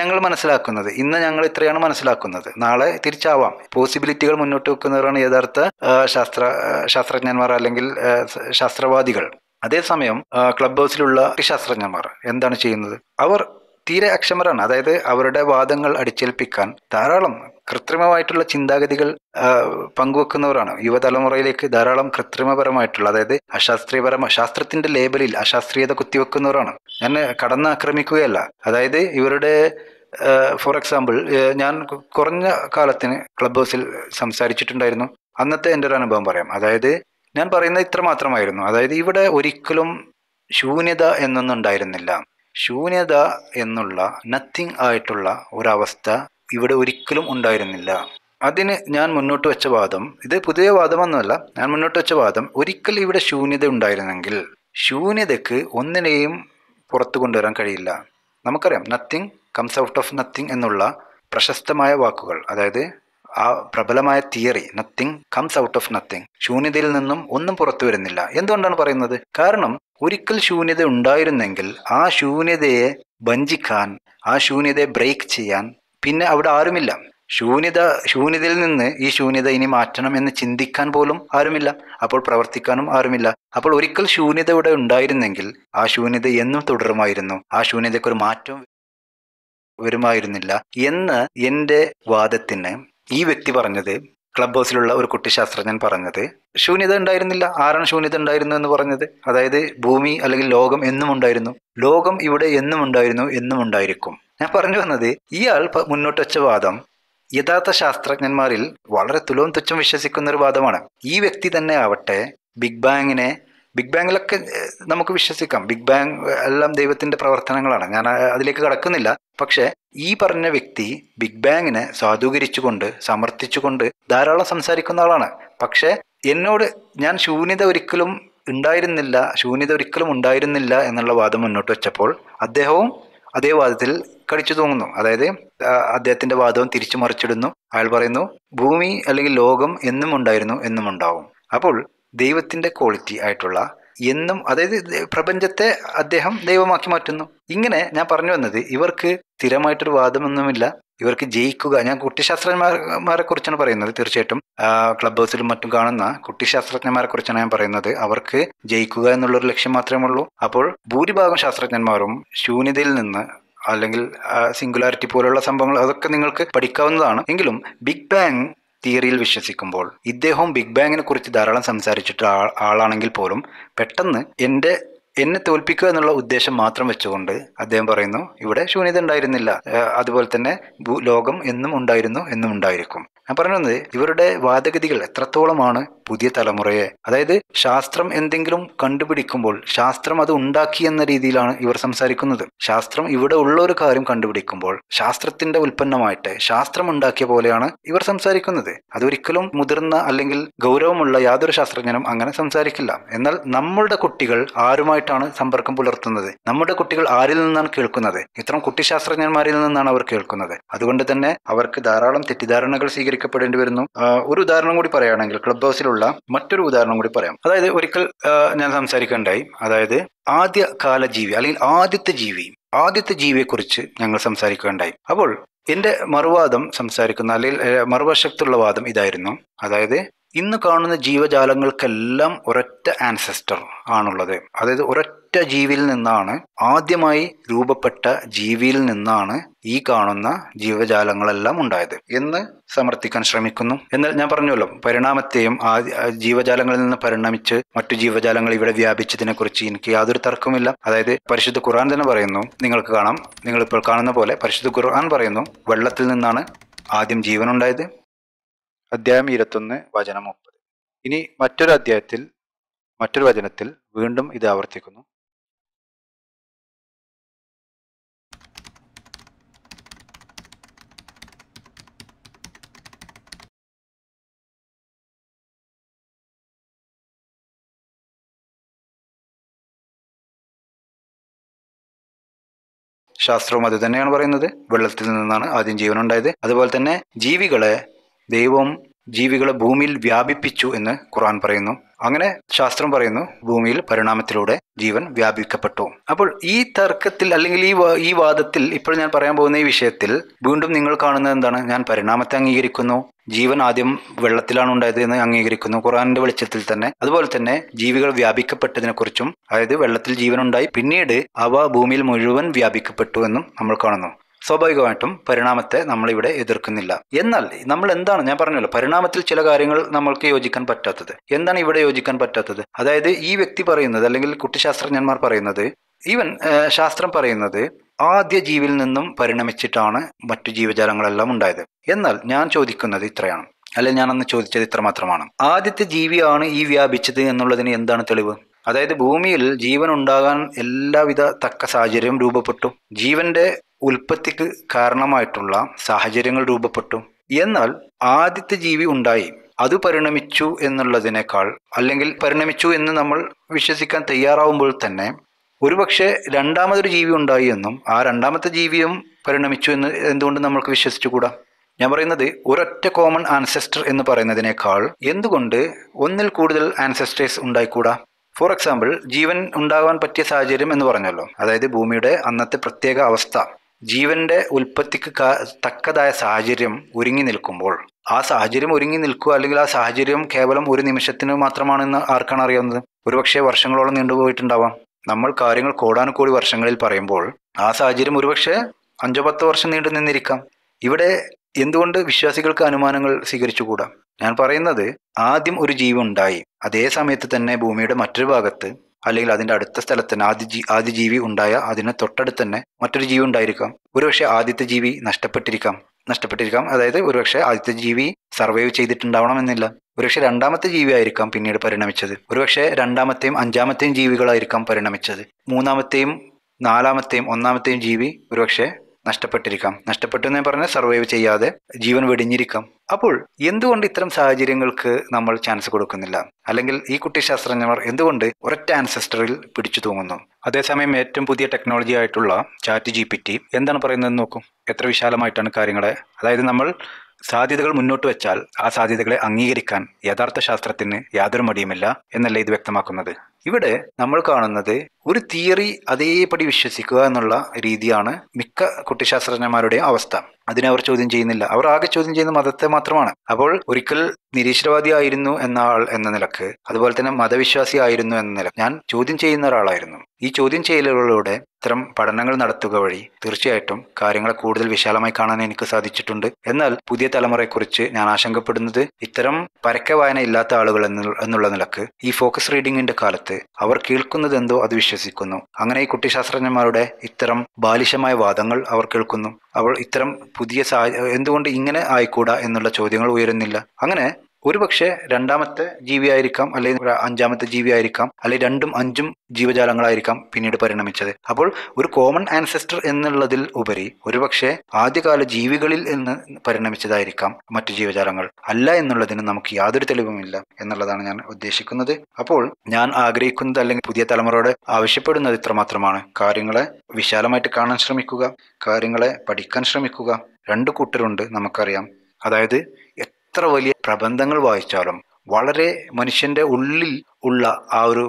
ഞങ്ങൾ മനസ്സിലാക്കുന്നത് ഇന്ന് ഞങ്ങൾ ഇത്രയാണ് മനസ്സിലാക്കുന്നത് നാളെ തിരിച്ചാവാം പോസിബിലിറ്റികൾ മുന്നോട്ട് വെക്കുന്നവരാണ് യഥാർത്ഥ ശാസ്ത്ര ശാസ്ത്രജ്ഞന്മാർ അല്ലെങ്കിൽ ശാസ്ത്രവാദി തീവ്രവാദികൾ അതേസമയം ക്ലബ് ഹൗസിലുള്ള ശാസ്ത്രജ്ഞന്മാർ എന്താണ് ചെയ്യുന്നത് അവർ തീരെ അക്ഷമരാണ് അതായത് അവരുടെ വാദങ്ങൾ അടിച്ചേൽപ്പിക്കാൻ ധാരാളം കൃത്രിമമായിട്ടുള്ള ചിന്താഗതികൾ പങ്കുവെക്കുന്നവരാണ് യുവതലമുറയിലേക്ക് ധാരാളം കൃത്രിമപരമായിട്ടുള്ള അതായത് അശാസ്ത്രീയപരമായ ശാസ്ത്രത്തിന്റെ ലേബലിൽ അശാസ്ത്രീയത കുത്തിവെക്കുന്നവരാണ് ഞാൻ ആക്രമിക്കുകയല്ല അതായത് ഇവരുടെ ഫോർ എക്സാമ്പിൾ ഞാൻ കുറഞ്ഞ കാലത്തിന് ക്ലബ് ഹൗസിൽ സംസാരിച്ചിട്ടുണ്ടായിരുന്നു അന്നത്തെ എൻ്റെ ഒരു അനുഭവം പറയാം അതായത് ഞാൻ പറയുന്നത് ഇത്ര മാത്രമായിരുന്നു അതായത് ഇവിടെ ഒരിക്കലും ശൂന്യത എന്നൊന്നും ഉണ്ടായിരുന്നില്ല ശൂന്യത എന്നുള്ള നത്തിങ് ആയിട്ടുള്ള ഒരവസ്ഥ ഇവിടെ ഒരിക്കലും ഉണ്ടായിരുന്നില്ല അതിന് ഞാൻ മുന്നോട്ട് വെച്ച വാദം ഇത് പുതിയ വാദമൊന്നുമല്ല ഞാൻ മുന്നോട്ട് വെച്ച വാദം ഒരിക്കൽ ഇവിടെ ശൂന്യത ഉണ്ടായിരുന്നെങ്കിൽ ശൂന്യതയ്ക്ക് ഒന്നിനെയും പുറത്തു കൊണ്ടുവരാൻ കഴിയില്ല നമുക്കറിയാം nothing comes out of nothing എന്നുള്ള പ്രശസ്തമായ വാക്കുകൾ അതായത് ആ പ്രബലമായ theory nothing comes out of nothing ശൂന്യതയിൽ നിന്നും ഒന്നും പുറത്തു വരുന്നില്ല എന്തുകൊണ്ടാണ് പറയുന്നത് കാരണം ഒരിക്കൽ ശൂന്യത ഉണ്ടായിരുന്നെങ്കിൽ ആ ശൂന്യതയെ ഭഞ്ചിക്കാൻ ആ ശൂന്യതയെ ബ്രേക്ക് ചെയ്യാൻ പിന്നെ അവിടെ ആരുമില്ല ശൂന്യത ശൂന്യതയിൽ നിന്ന് ഈ ശൂന്യത ഇനി മാറ്റണം എന്ന് ചിന്തിക്കാൻ പോലും ആരുമില്ല അപ്പോൾ പ്രവർത്തിക്കാനും ആരുമില്ല അപ്പോൾ ഒരിക്കൽ ശൂന്യത ഇവിടെ ഉണ്ടായിരുന്നെങ്കിൽ ആ ശൂന്യത എന്നും തുടരുമായിരുന്നു ആ ശൂന്യതയ്ക്കൊരു മാറ്റം വരുമായിരുന്നില്ല എന്ന് എൻ്റെ വാദത്തിന് ഈ വ്യക്തി പറഞ്ഞത് ക്ലബ് ഹൗസിലുള്ള ഒരു കുട്ടിശാസ്ത്രജ്ഞൻ പറഞ്ഞത് ശൂന്യത ഉണ്ടായിരുന്നില്ല ആരാണ് ശൂന്യത ഉണ്ടായിരുന്നു എന്ന് പറഞ്ഞത് അതായത് ഭൂമി അല്ലെങ്കിൽ ലോകം എന്നും ഉണ്ടായിരുന്നു ലോകം ഇവിടെ എന്നും ഉണ്ടായിരുന്നു എന്നും ഉണ്ടായിരിക്കും ഞാൻ പറഞ്ഞു വന്നത് ഇയാൾ വെച്ച വാദം യഥാർത്ഥ ശാസ്ത്രജ്ഞന്മാരിൽ വളരെ തുലവും തുച്ഛം വിശ്വസിക്കുന്ന ഒരു വാദമാണ് ഈ വ്യക്തി തന്നെ ആവട്ടെ ബിഗ് ബാങ്ങിനെ ബിഗ് ബാങ്ങിലൊക്കെ നമുക്ക് വിശ്വസിക്കാം ബിഗ് ബാങ് എല്ലാം ദൈവത്തിൻ്റെ പ്രവർത്തനങ്ങളാണ് ഞാൻ അതിലേക്ക് കടക്കുന്നില്ല പക്ഷേ ഈ പറഞ്ഞ വ്യക്തി ബിഗ് ബാങ്ങിനെ സാധൂകരിച്ചുകൊണ്ട് സമർത്ഥിച്ചുകൊണ്ട് ധാരാളം സംസാരിക്കുന്ന ആളാണ് പക്ഷേ എന്നോട് ഞാൻ ശൂന്യത ഒരിക്കലും ഉണ്ടായിരുന്നില്ല ശൂന്യത ഒരിക്കലും ഉണ്ടായിരുന്നില്ല എന്നുള്ള വാദം മുന്നോട്ട് വെച്ചപ്പോൾ അദ്ദേഹവും അതേ വാദത്തിൽ കടിച്ചു തൂങ്ങുന്നു അതായത് അദ്ദേഹത്തിന്റെ വാദവും തിരിച്ചു മറിച്ചിടുന്നു അയാൾ പറയുന്നു ഭൂമി അല്ലെങ്കിൽ ലോകം എന്നും ഉണ്ടായിരുന്നു എന്നും ഉണ്ടാവും അപ്പോൾ ദൈവത്തിൻ്റെ ക്വാളിറ്റി ആയിട്ടുള്ള എന്നും അതായത് പ്രപഞ്ചത്തെ അദ്ദേഹം ദൈവമാക്കി മാറ്റുന്നു ഇങ്ങനെ ഞാൻ പറഞ്ഞു വന്നത് ഇവർക്ക് സ്ഥിരമായിട്ടൊരു വാദമൊന്നുമില്ല ഇവർക്ക് ജയിക്കുക ഞാൻ കുട്ടിശാസ്ത്രജ്ഞന്മാരെ കുറിച്ചാണ് പറയുന്നത് തീർച്ചയായിട്ടും ക്ലബ് ഹൗസിലും മറ്റും കാണുന്ന കുട്ടിശാസ്ത്രജ്ഞന്മാരെ കുറിച്ചാണ് ഞാൻ പറയുന്നത് അവർക്ക് ജയിക്കുക എന്നുള്ളൊരു ലക്ഷ്യം മാത്രമേ ഉള്ളൂ അപ്പോൾ ഭൂരിഭാഗം ശാസ്ത്രജ്ഞന്മാരും ശൂന്യതയിൽ നിന്ന് അല്ലെങ്കിൽ സിംഗുലാരിറ്റി പോലുള്ള സംഭവങ്ങൾ അതൊക്കെ നിങ്ങൾക്ക് പഠിക്കാവുന്നതാണ് എങ്കിലും ബിഗ് ബാങ് തിയറിയിൽ വിശ്വസിക്കുമ്പോൾ ഇദ്ദേഹം ബിഗ് ബാങ്ങിനെ കുറിച്ച് ധാരാളം സംസാരിച്ചിട്ട് ആളാണെങ്കിൽ പോലും പെട്ടെന്ന് എൻ്റെ എന്നെ തോൽപ്പിക്കുക എന്നുള്ള ഉദ്ദേശം മാത്രം വെച്ചുകൊണ്ട് അദ്ദേഹം പറയുന്നു ഇവിടെ ശൂന്യത ഉണ്ടായിരുന്നില്ല അതുപോലെ തന്നെ ലോകം എന്നും ഉണ്ടായിരുന്നു എന്നും ഉണ്ടായിരിക്കും ഞാൻ പറഞ്ഞു വന്നത് ഇവരുടെ വാദഗതികൾ എത്രത്തോളമാണ് പുതിയ തലമുറയെ അതായത് ശാസ്ത്രം എന്തെങ്കിലും കണ്ടുപിടിക്കുമ്പോൾ ശാസ്ത്രം അത് ഉണ്ടാക്കി എന്ന രീതിയിലാണ് ഇവർ സംസാരിക്കുന്നത് ശാസ്ത്രം ഇവിടെ ഉള്ള ഒരു കാര്യം കണ്ടുപിടിക്കുമ്പോൾ ശാസ്ത്രത്തിന്റെ ഉൽപ്പന്നമായിട്ട് ശാസ്ത്രം ഉണ്ടാക്കിയ പോലെയാണ് ഇവർ സംസാരിക്കുന്നത് അതൊരിക്കലും മുതിർന്ന അല്ലെങ്കിൽ ഗൗരവമുള്ള യാതൊരു ശാസ്ത്രജ്ഞനും അങ്ങനെ സംസാരിക്കില്ല എന്നാൽ നമ്മളുടെ കുട്ടികൾ ആരുമായിട്ടാണ് സമ്പർക്കം പുലർത്തുന്നത് നമ്മുടെ കുട്ടികൾ ആരിൽ നിന്നാണ് കേൾക്കുന്നത് ഇത്തരം കുട്ടി ശാസ്ത്രജ്ഞന്മാരിൽ നിന്നാണ് അവർ കേൾക്കുന്നത് അതുകൊണ്ട് തന്നെ അവർക്ക് ധാരാളം തെറ്റിദ്ധാരണകൾ സ്വീകരിക്കും പരിഷ്കരിക്കപ്പെടേണ്ടി വരുന്നു ഒരു ഉദാഹരണം കൂടി പറയുകയാണെങ്കിൽ ക്ലബ് ഹൗസിലുള്ള മറ്റൊരു ഉദാഹരണം കൂടി പറയാം അതായത് ഒരിക്കൽ ഞാൻ സംസാരിക്കുകയുണ്ടായി അതായത് ആദ്യ കാല ജീവി അല്ലെങ്കിൽ ആദ്യത്തെ ജീവി ആദ്യത്തെ ജീവിയെക്കുറിച്ച് ഞങ്ങൾ സംസാരിക്കുകയുണ്ടായി അപ്പോൾ എൻ്റെ മറുവാദം സംസാരിക്കുന്ന അല്ലെങ്കിൽ മറുവശത്തുള്ള വാദം ഇതായിരുന്നു അതായത് ഇന്ന് കാണുന്ന ജീവജാലങ്ങൾക്കെല്ലാം ഒരൊറ്റ ആൻസെസ്റ്റർ ആണുള്ളത് അതായത് ഒരൊറ്റ ഒറ്റ ജീവിയിൽ നിന്നാണ് ആദ്യമായി രൂപപ്പെട്ട ജീവിയിൽ നിന്നാണ് ഈ കാണുന്ന ജീവജാലങ്ങളെല്ലാം ഉണ്ടായത് എന്ന് സമർത്ഥിക്കാൻ ശ്രമിക്കുന്നു എന്നാൽ ഞാൻ പറഞ്ഞല്ലോ പരിണാമത്തെയും ആ ജീവജാലങ്ങളിൽ നിന്ന് പരിണമിച്ച് മറ്റു ജീവജാലങ്ങൾ ഇവിടെ വ്യാപിച്ചതിനെക്കുറിച്ച് എനിക്ക് യാതൊരു തർക്കമില്ല അതായത് പരിശുദ്ധ ഖുർആൻ തന്നെ പറയുന്നു നിങ്ങൾക്ക് കാണാം നിങ്ങൾ ഇപ്പോൾ കാണുന്ന പോലെ പരിശുദ്ധ ഖുർആൻ പറയുന്നു വെള്ളത്തിൽ നിന്നാണ് ആദ്യം ജീവൻ ഉണ്ടായത് അധ്യായം ഇരുപത്തൊന്ന് വചനം മുപ്പത് ഇനി മറ്റൊരു അധ്യായത്തിൽ മറ്റൊരു വചനത്തിൽ വീണ്ടും ഇത് ആവർത്തിക്കുന്നു ശാസ്ത്രവും അത് തന്നെയാണ് പറയുന്നത് വെള്ളത്തിൽ നിന്നാണ് ആദ്യം ജീവൻ ഉണ്ടായത് അതുപോലെ തന്നെ ജീവികളെ ദൈവം ജീവികളെ ഭൂമിയിൽ വ്യാപിപ്പിച്ചു എന്ന് ഖുർആൻ പറയുന്നു അങ്ങനെ ശാസ്ത്രം പറയുന്നു ഭൂമിയിൽ പരിണാമത്തിലൂടെ ജീവൻ വ്യാപിക്കപ്പെട്ടു അപ്പോൾ ഈ തർക്കത്തിൽ അല്ലെങ്കിൽ ഈ ഈ വാദത്തിൽ ഇപ്പോൾ ഞാൻ പറയാൻ പോകുന്ന ഈ വിഷയത്തിൽ വീണ്ടും നിങ്ങൾ കാണുന്നത് എന്താണ് ഞാൻ പരിണാമത്തെ അംഗീകരിക്കുന്നു ജീവൻ ആദ്യം വെള്ളത്തിലാണ് ഉണ്ടായത് എന്ന് അംഗീകരിക്കുന്നു ഖുറാന്റെ വെളിച്ചത്തിൽ തന്നെ അതുപോലെ തന്നെ ജീവികൾ വ്യാപിക്കപ്പെട്ടതിനെ കുറിച്ചും അതായത് വെള്ളത്തിൽ ജീവനുണ്ടായി പിന്നീട് അവ ഭൂമിയിൽ മുഴുവൻ വ്യാപിക്കപ്പെട്ടു എന്നും നമ്മൾ കാണുന്നു സ്വാഭാവികമായിട്ടും പരിണാമത്തെ നമ്മളിവിടെ എതിർക്കുന്നില്ല എന്നാൽ നമ്മൾ എന്താണ് ഞാൻ പറഞ്ഞല്ലോ പരിണാമത്തിൽ ചില കാര്യങ്ങൾ നമ്മൾക്ക് യോജിക്കാൻ പറ്റാത്തത് എന്താണ് ഇവിടെ യോജിക്കാൻ പറ്റാത്തത് അതായത് ഈ വ്യക്തി പറയുന്നത് അല്ലെങ്കിൽ കുട്ടിശാസ്ത്രജ്ഞന്മാർ പറയുന്നത് ഈവൻ ശാസ്ത്രം പറയുന്നത് ആദ്യ ജീവിൽ നിന്നും പരിണമിച്ചിട്ടാണ് മറ്റു ജീവജാലങ്ങളെല്ലാം ഉണ്ടായത് എന്നാൽ ഞാൻ ചോദിക്കുന്നത് ഇത്രയാണ് അല്ലെ ഞാൻ അന്ന് ചോദിച്ചത് ഇത്ര മാത്രമാണ് ആദ്യത്തെ ജീവിയാണ് ഈ വ്യാപിച്ചത് എന്നുള്ളതിന് എന്താണ് തെളിവ് അതായത് ഭൂമിയിൽ ജീവൻ ഉണ്ടാകാൻ എല്ലാവിധ തക്ക സാഹചര്യവും രൂപപ്പെട്ടു ജീവന്റെ ഉൽപ്പത്തിക്ക് കാരണമായിട്ടുള്ള സാഹചര്യങ്ങൾ രൂപപ്പെട്ടു എന്നാൽ ആദ്യത്തെ ജീവി ഉണ്ടായി അത് പരിണമിച്ചു എന്നുള്ളതിനേക്കാൾ അല്ലെങ്കിൽ പരിണമിച്ചു എന്ന് നമ്മൾ വിശ്വസിക്കാൻ തയ്യാറാവുമ്പോൾ തന്നെ ഒരുപക്ഷെ രണ്ടാമതൊരു ജീവി ഉണ്ടായി എന്നും ആ രണ്ടാമത്തെ ജീവിയും പരിണമിച്ചു എന്ന് എന്തുകൊണ്ട് നമ്മൾക്ക് വിശ്വസിച്ചുകൂടാ ഞാൻ പറയുന്നത് ഒരൊറ്റ കോമൺ ആൻസെസ്റ്റർ എന്ന് പറയുന്നതിനേക്കാൾ എന്തുകൊണ്ട് ഒന്നിൽ കൂടുതൽ ആൻസെസ്റ്റേഴ്സ് ഉണ്ടായിക്കൂടാ ഫോർ എക്സാമ്പിൾ ജീവൻ ഉണ്ടാകാൻ പറ്റിയ സാഹചര്യം എന്ന് പറഞ്ഞല്ലോ അതായത് ഭൂമിയുടെ അന്നത്തെ പ്രത്യേക അവസ്ഥ ജീവന്റെ ഉൽപ്പത്തിക്ക് തക്കതായ സാഹചര്യം ഒരുങ്ങി നിൽക്കുമ്പോൾ ആ സാഹചര്യം ഒരുങ്ങി നിൽക്കുക അല്ലെങ്കിൽ ആ സാഹചര്യം കേവലം ഒരു നിമിഷത്തിന് മാത്രമാണെന്ന് ആർക്കാണ് അറിയുന്നത് ഒരുപക്ഷെ വർഷങ്ങളോളം നീണ്ടുപോയിട്ടുണ്ടാവാം നമ്മൾ കാര്യങ്ങൾ കോടാനുകോടി വർഷങ്ങളിൽ പറയുമ്പോൾ ആ സാഹചര്യം ഒരുപക്ഷെ അഞ്ചോ പത്ത് വർഷം നീണ്ടു നിന്നിരിക്കാം ഇവിടെ എന്തുകൊണ്ട് വിശ്വാസികൾക്ക് അനുമാനങ്ങൾ സ്വീകരിച്ചുകൂടാ ഞാൻ പറയുന്നത് ആദ്യം ഒരു ജീവൻ ഉണ്ടായി അതേ സമയത്ത് തന്നെ ഭൂമിയുടെ മറ്റൊരു ഭാഗത്ത് അല്ലെങ്കിൽ അതിന്റെ അടുത്ത തന്നെ ആദ്യ ജീ ആദ്യ ജീവി ഉണ്ടായ അതിന് തൊട്ടടുത്ത് തന്നെ മറ്റൊരു ജീവി ഉണ്ടായിരിക്കാം ഒരുപക്ഷെ ആദ്യത്തെ ജീവി നഷ്ടപ്പെട്ടിരിക്കാം നഷ്ടപ്പെട്ടിരിക്കാം അതായത് ഒരുപക്ഷെ ആദ്യത്തെ ജീവി സർവൈവ് ചെയ്തിട്ടുണ്ടാവണം എന്നില്ല ഒരുപക്ഷെ രണ്ടാമത്തെ ആയിരിക്കാം പിന്നീട് പരിണമിച്ചത് ഒരുപക്ഷെ രണ്ടാമത്തെയും അഞ്ചാമത്തെയും ജീവികളായിരിക്കാം പരിണമിച്ചത് മൂന്നാമത്തെയും നാലാമത്തെയും ഒന്നാമത്തെയും ജീവി ഒരുപക്ഷെ നഷ്ടപ്പെട്ടിരിക്കാം നഷ്ടപ്പെട്ടു എന്ന് പറഞ്ഞാൽ സർവൈവ് ചെയ്യാതെ ജീവൻ വെടിഞ്ഞിരിക്കാം അപ്പോൾ എന്തുകൊണ്ട് ഇത്തരം സാഹചര്യങ്ങൾക്ക് നമ്മൾ ചാൻസ് കൊടുക്കുന്നില്ല അല്ലെങ്കിൽ ഈ കുട്ടി ശാസ്ത്രജ്ഞർ എന്തുകൊണ്ട് ഒരൊറ്റ ആൻസെസ്റ്ററിൽ പിടിച്ചു തൂങ്ങുന്നു അതേസമയം ഏറ്റവും പുതിയ ടെക്നോളജി ആയിട്ടുള്ള ചാറ്റ് ജി പി ടി എന്താണ് പറയുന്നതെന്ന് നോക്കും എത്ര വിശാലമായിട്ടാണ് കാര്യങ്ങളെ അതായത് നമ്മൾ സാധ്യതകൾ മുന്നോട്ട് വെച്ചാൽ ആ സാധ്യതകളെ അംഗീകരിക്കാൻ യഥാർത്ഥ ശാസ്ത്രത്തിന് യാതൊരു മടിയുമില്ല എന്നല്ല ഇത് വ്യക്തമാക്കുന്നത് ഇവിടെ നമ്മൾ കാണുന്നത് ഒരു തിയറി അതേപടി വിശ്വസിക്കുക എന്നുള്ള രീതിയാണ് മിക്ക കുട്ടിശാസ്ത്രജ്ഞന്മാരുടെയും അവസ്ഥ അതിനെ അവർ ചോദ്യം ചെയ്യുന്നില്ല അവർ ആകെ ചോദ്യം ചെയ്യുന്ന മതത്തെ മാത്രമാണ് അപ്പോൾ ഒരിക്കൽ നിരീശ്വരവാദി ആയിരുന്നു എന്ന ആൾ എന്ന നിലക്ക് അതുപോലെ തന്നെ മതവിശ്വാസി ആയിരുന്നു എന്ന നില ഞാൻ ചോദ്യം ചെയ്യുന്ന ഒരാളായിരുന്നു ഈ ചോദ്യം ചെയ്യലുകളിലൂടെ ഇത്തരം പഠനങ്ങൾ നടത്തുക വഴി തീർച്ചയായിട്ടും കാര്യങ്ങളെ കൂടുതൽ വിശാലമായി കാണാൻ എനിക്ക് സാധിച്ചിട്ടുണ്ട് എന്നാൽ പുതിയ തലമുറയെക്കുറിച്ച് ഞാൻ ആശങ്കപ്പെടുന്നത് ഇത്തരം പരക്ക വായന ഇല്ലാത്ത ആളുകൾ എന്നുള്ള നിലക്ക് ഈ ഫോക്കസ് റീഡിങ്ങിന്റെ കാലത്ത് അവർ കേൾക്കുന്നത് എന്തോ അത് വിശ്വസിക്കുന്നു അങ്ങനെ ഈ കുട്ടിശാസ്ത്രജ്ഞന്മാരുടെ ഇത്തരം ബാലിശമായ വാദങ്ങൾ അവർ കേൾക്കുന്നു അവൾ ഇത്തരം പുതിയ എന്തുകൊണ്ട് ഇങ്ങനെ ആയിക്കൂടാ എന്നുള്ള ചോദ്യങ്ങൾ ഉയരുന്നില്ല അങ്ങനെ ഒരുപക്ഷെ രണ്ടാമത്തെ ജീവിയായിരിക്കാം അല്ലെങ്കിൽ അഞ്ചാമത്തെ ജീവിയായിരിക്കാം അല്ലെങ്കിൽ രണ്ടും അഞ്ചും ജീവജാലങ്ങളായിരിക്കാം പിന്നീട് പരിണമിച്ചത് അപ്പോൾ ഒരു കോമൺ ആൻസെസ്റ്റർ എന്നുള്ളതിൽ ഉപരി ഒരുപക്ഷെ ആദ്യകാല ജീവികളിൽ നിന്ന് പരിണമിച്ചതായിരിക്കാം മറ്റു ജീവജാലങ്ങൾ അല്ല എന്നുള്ളതിന് നമുക്ക് യാതൊരു തെളിവുമില്ല എന്നുള്ളതാണ് ഞാൻ ഉദ്ദേശിക്കുന്നത് അപ്പോൾ ഞാൻ ആഗ്രഹിക്കുന്നത് അല്ലെങ്കിൽ പുതിയ തലമുറയോട് ആവശ്യപ്പെടുന്നത് ഇത്രമാത്രമാണ് കാര്യങ്ങളെ വിശാലമായിട്ട് കാണാൻ ശ്രമിക്കുക കാര്യങ്ങളെ പഠിക്കാൻ ശ്രമിക്കുക രണ്ട് കൂട്ടരുണ്ട് നമുക്കറിയാം അതായത് എത്ര വലിയ പ്രബന്ധങ്ങൾ വായിച്ചാലും വളരെ മനുഷ്യൻ്റെ ഉള്ളിൽ ഉള്ള ആ ഒരു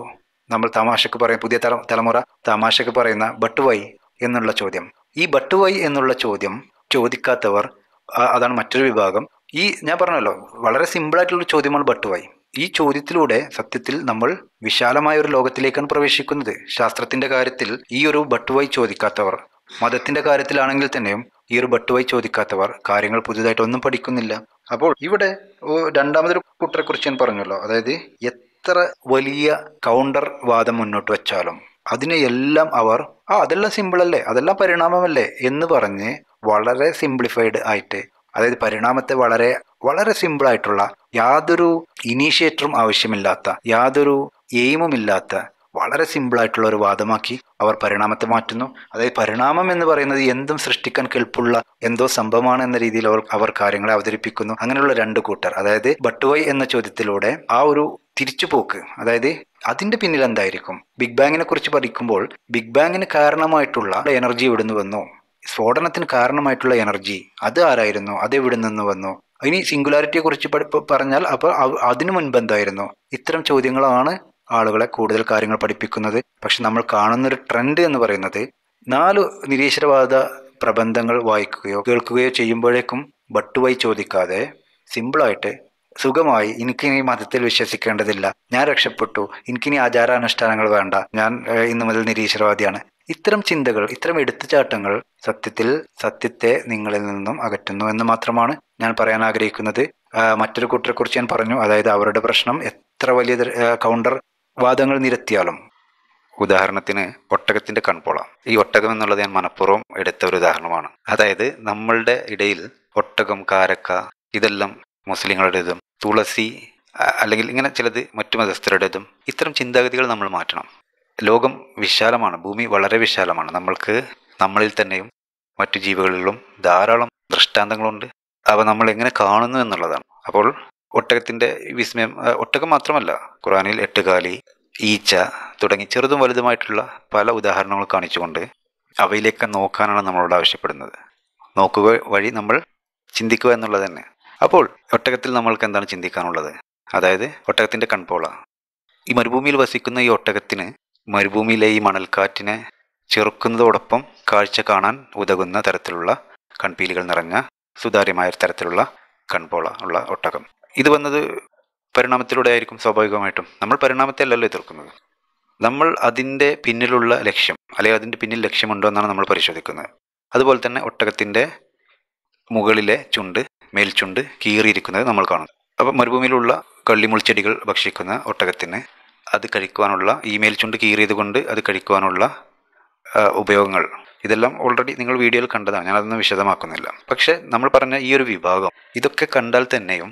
നമ്മൾ തമാശക്ക് പറയുന്ന പുതിയ തല തലമുറ തമാശക്ക് പറയുന്ന ബട്ടുവൈ എന്നുള്ള ചോദ്യം ഈ ബട്ടുവൈ എന്നുള്ള ചോദ്യം ചോദിക്കാത്തവർ അതാണ് മറ്റൊരു വിഭാഗം ഈ ഞാൻ പറഞ്ഞല്ലോ വളരെ സിമ്പിളായിട്ടുള്ള ചോദ്യമാണ് ബട്ടുവൈ ഈ ചോദ്യത്തിലൂടെ സത്യത്തിൽ നമ്മൾ വിശാലമായ ഒരു ലോകത്തിലേക്കാണ് പ്രവേശിക്കുന്നത് ശാസ്ത്രത്തിന്റെ കാര്യത്തിൽ ഈ ഒരു ബട്ടുവൈ ചോദിക്കാത്തവർ മതത്തിന്റെ കാര്യത്തിലാണെങ്കിൽ തന്നെയും ഈ ഒരു ബട്ടുവായി ചോദിക്കാത്തവർ കാര്യങ്ങൾ പുതിയതായിട്ട് ഒന്നും പഠിക്കുന്നില്ല അപ്പോൾ ഇവിടെ രണ്ടാമതൊരു കുട്ടറെ കുറിച്ച് ഞാൻ പറഞ്ഞല്ലോ അതായത് എത്ര വലിയ കൗണ്ടർ വാദം മുന്നോട്ട് വെച്ചാലും അതിനെയെല്ലാം അവർ ആ അതെല്ലാം സിമ്പിൾ അല്ലേ അതെല്ലാം പരിണാമമല്ലേ എന്ന് പറഞ്ഞ് വളരെ സിംപ്ലിഫൈഡ് ആയിട്ട് അതായത് പരിണാമത്തെ വളരെ വളരെ സിമ്പിൾ ആയിട്ടുള്ള യാതൊരു ഇനീഷ്യേറ്ററും ആവശ്യമില്ലാത്ത യാതൊരു ഇല്ലാത്ത വളരെ സിമ്പിളായിട്ടുള്ള ഒരു വാദമാക്കി അവർ പരിണാമത്തെ മാറ്റുന്നു അതായത് പരിണാമം എന്ന് പറയുന്നത് എന്തും സൃഷ്ടിക്കാൻ കെൽപ്പുള്ള എന്തോ സംഭവമാണ് എന്ന രീതിയിൽ അവർ അവർ കാര്യങ്ങളെ അവതരിപ്പിക്കുന്നു അങ്ങനെയുള്ള രണ്ട് കൂട്ടർ അതായത് ബട്ടുവൈ എന്ന ചോദ്യത്തിലൂടെ ആ ഒരു തിരിച്ചുപോക്ക് അതായത് അതിന്റെ പിന്നിൽ എന്തായിരിക്കും ബിഗ് ബാങ്ങിനെ കുറിച്ച് പഠിക്കുമ്പോൾ ബിഗ് ബാങ്ങിന് കാരണമായിട്ടുള്ള എനർജി എവിടുന്ന് വന്നു സ്ഫോടനത്തിന് കാരണമായിട്ടുള്ള എനർജി അത് ആരായിരുന്നു അത് എവിടെ നിന്ന് വന്നു ഇനി സിംഗുലാരിറ്റിയെ കുറിച്ച് പറഞ്ഞാൽ അപ്പോൾ അതിനു മുൻപ് എന്തായിരുന്നു ഇത്തരം ചോദ്യങ്ങളാണ് ആളുകളെ കൂടുതൽ കാര്യങ്ങൾ പഠിപ്പിക്കുന്നത് പക്ഷെ നമ്മൾ കാണുന്നൊരു ട്രെൻഡ് എന്ന് പറയുന്നത് നാല് നിരീശ്വരവാദ പ്രബന്ധങ്ങൾ വായിക്കുകയോ കേൾക്കുകയോ ചെയ്യുമ്പോഴേക്കും ബട്ടുവായി ചോദിക്കാതെ സിമ്പിളായിട്ട് സുഖമായി എനിക്കിനി മതത്തിൽ വിശ്വസിക്കേണ്ടതില്ല ഞാൻ രക്ഷപ്പെട്ടു എനിക്കിനി ആചാരാനുഷ്ഠാനങ്ങൾ വേണ്ട ഞാൻ ഇന്നു മുതൽ നിരീശ്വരവാദിയാണ് ഇത്തരം ചിന്തകൾ ഇത്തരം എടുത്തുചാട്ടങ്ങൾ സത്യത്തിൽ സത്യത്തെ നിങ്ങളിൽ നിന്നും അകറ്റുന്നു എന്ന് മാത്രമാണ് ഞാൻ പറയാൻ ആഗ്രഹിക്കുന്നത് മറ്റൊരു കൂട്ടരെക്കുറിച്ച് ഞാൻ പറഞ്ഞു അതായത് അവരുടെ പ്രശ്നം എത്ര വലിയ കൗണ്ടർ വാദങ്ങൾ നിരത്തിയാലും ഉദാഹരണത്തിന് ഒട്ടകത്തിൻ്റെ കൺപോള ഈ ഒട്ടകം എന്നുള്ളത് ഞാൻ മനഃപൂർവ്വം എടുത്ത ഒരു ഉദാഹരണമാണ് അതായത് നമ്മളുടെ ഇടയിൽ ഒട്ടകം കാരക്ക ഇതെല്ലാം മുസ്ലിങ്ങളുടേതും തുളസി അല്ലെങ്കിൽ ഇങ്ങനെ ചിലത് മറ്റു മതസ്ഥരുടേതും ഇത്തരം ചിന്താഗതികൾ നമ്മൾ മാറ്റണം ലോകം വിശാലമാണ് ഭൂമി വളരെ വിശാലമാണ് നമ്മൾക്ക് നമ്മളിൽ തന്നെയും മറ്റു ജീവികളിലും ധാരാളം ദൃഷ്ടാന്തങ്ങളുണ്ട് അവ നമ്മൾ എങ്ങനെ കാണുന്നു എന്നുള്ളതാണ് അപ്പോൾ ഒട്ടകത്തിന്റെ വിസ്മയം ഒട്ടകം മാത്രമല്ല ഖുറാനിൽ എട്ടുകാലി ഈച്ച തുടങ്ങി ചെറുതും വലുതുമായിട്ടുള്ള പല ഉദാഹരണങ്ങൾ കാണിച്ചുകൊണ്ട് അവയിലേക്ക് നോക്കാനാണ് നമ്മളോട് ആവശ്യപ്പെടുന്നത് നോക്കുക വഴി നമ്മൾ ചിന്തിക്കുക എന്നുള്ളത് തന്നെ അപ്പോൾ ഒട്ടകത്തിൽ നമ്മൾക്ക് എന്താണ് ചിന്തിക്കാനുള്ളത് അതായത് ഒട്ടകത്തിൻ്റെ കൺപോള ഈ മരുഭൂമിയിൽ വസിക്കുന്ന ഈ ഒട്ടകത്തിന് മരുഭൂമിയിലെ ഈ മണൽക്കാറ്റിനെ ചെറുക്കുന്നതോടൊപ്പം കാഴ്ച കാണാൻ ഉതകുന്ന തരത്തിലുള്ള കൺപീലുകൾ നിറഞ്ഞ സുതാര്യമായ തരത്തിലുള്ള കൺപോള ഉള്ള ഒട്ടകം ഇത് വന്നത് പരിണാമത്തിലൂടെ ആയിരിക്കും സ്വാഭാവികമായിട്ടും നമ്മൾ പരിണാമത്തെ അല്ലല്ലോ എതിർക്കുന്നത് നമ്മൾ അതിൻ്റെ പിന്നിലുള്ള ലക്ഷ്യം അല്ലെങ്കിൽ അതിൻ്റെ പിന്നിൽ ലക്ഷ്യമുണ്ടോ എന്നാണ് നമ്മൾ പരിശോധിക്കുന്നത് അതുപോലെ തന്നെ ഒട്ടകത്തിൻ്റെ മുകളിലെ ചുണ്ട് മേൽചുണ്ട് കീറിയിരിക്കുന്നത് നമ്മൾ കാണുന്നു അപ്പം മരുഭൂമിയിലുള്ള കള്ളിമുൾച്ചെടികൾ ഭക്ഷിക്കുന്ന ഒട്ടകത്തിന് അത് കഴിക്കുവാനുള്ള ഈ മേൽചുണ്ട് കീറിയത് കൊണ്ട് അത് കഴിക്കുവാനുള്ള ഉപയോഗങ്ങൾ ഇതെല്ലാം ഓൾറെഡി നിങ്ങൾ വീഡിയോയിൽ കണ്ടതാണ് ഞാനതൊന്നും വിശദമാക്കുന്നില്ല പക്ഷേ നമ്മൾ പറഞ്ഞ ഈ ഒരു വിഭാഗം ഇതൊക്കെ കണ്ടാൽ തന്നെയും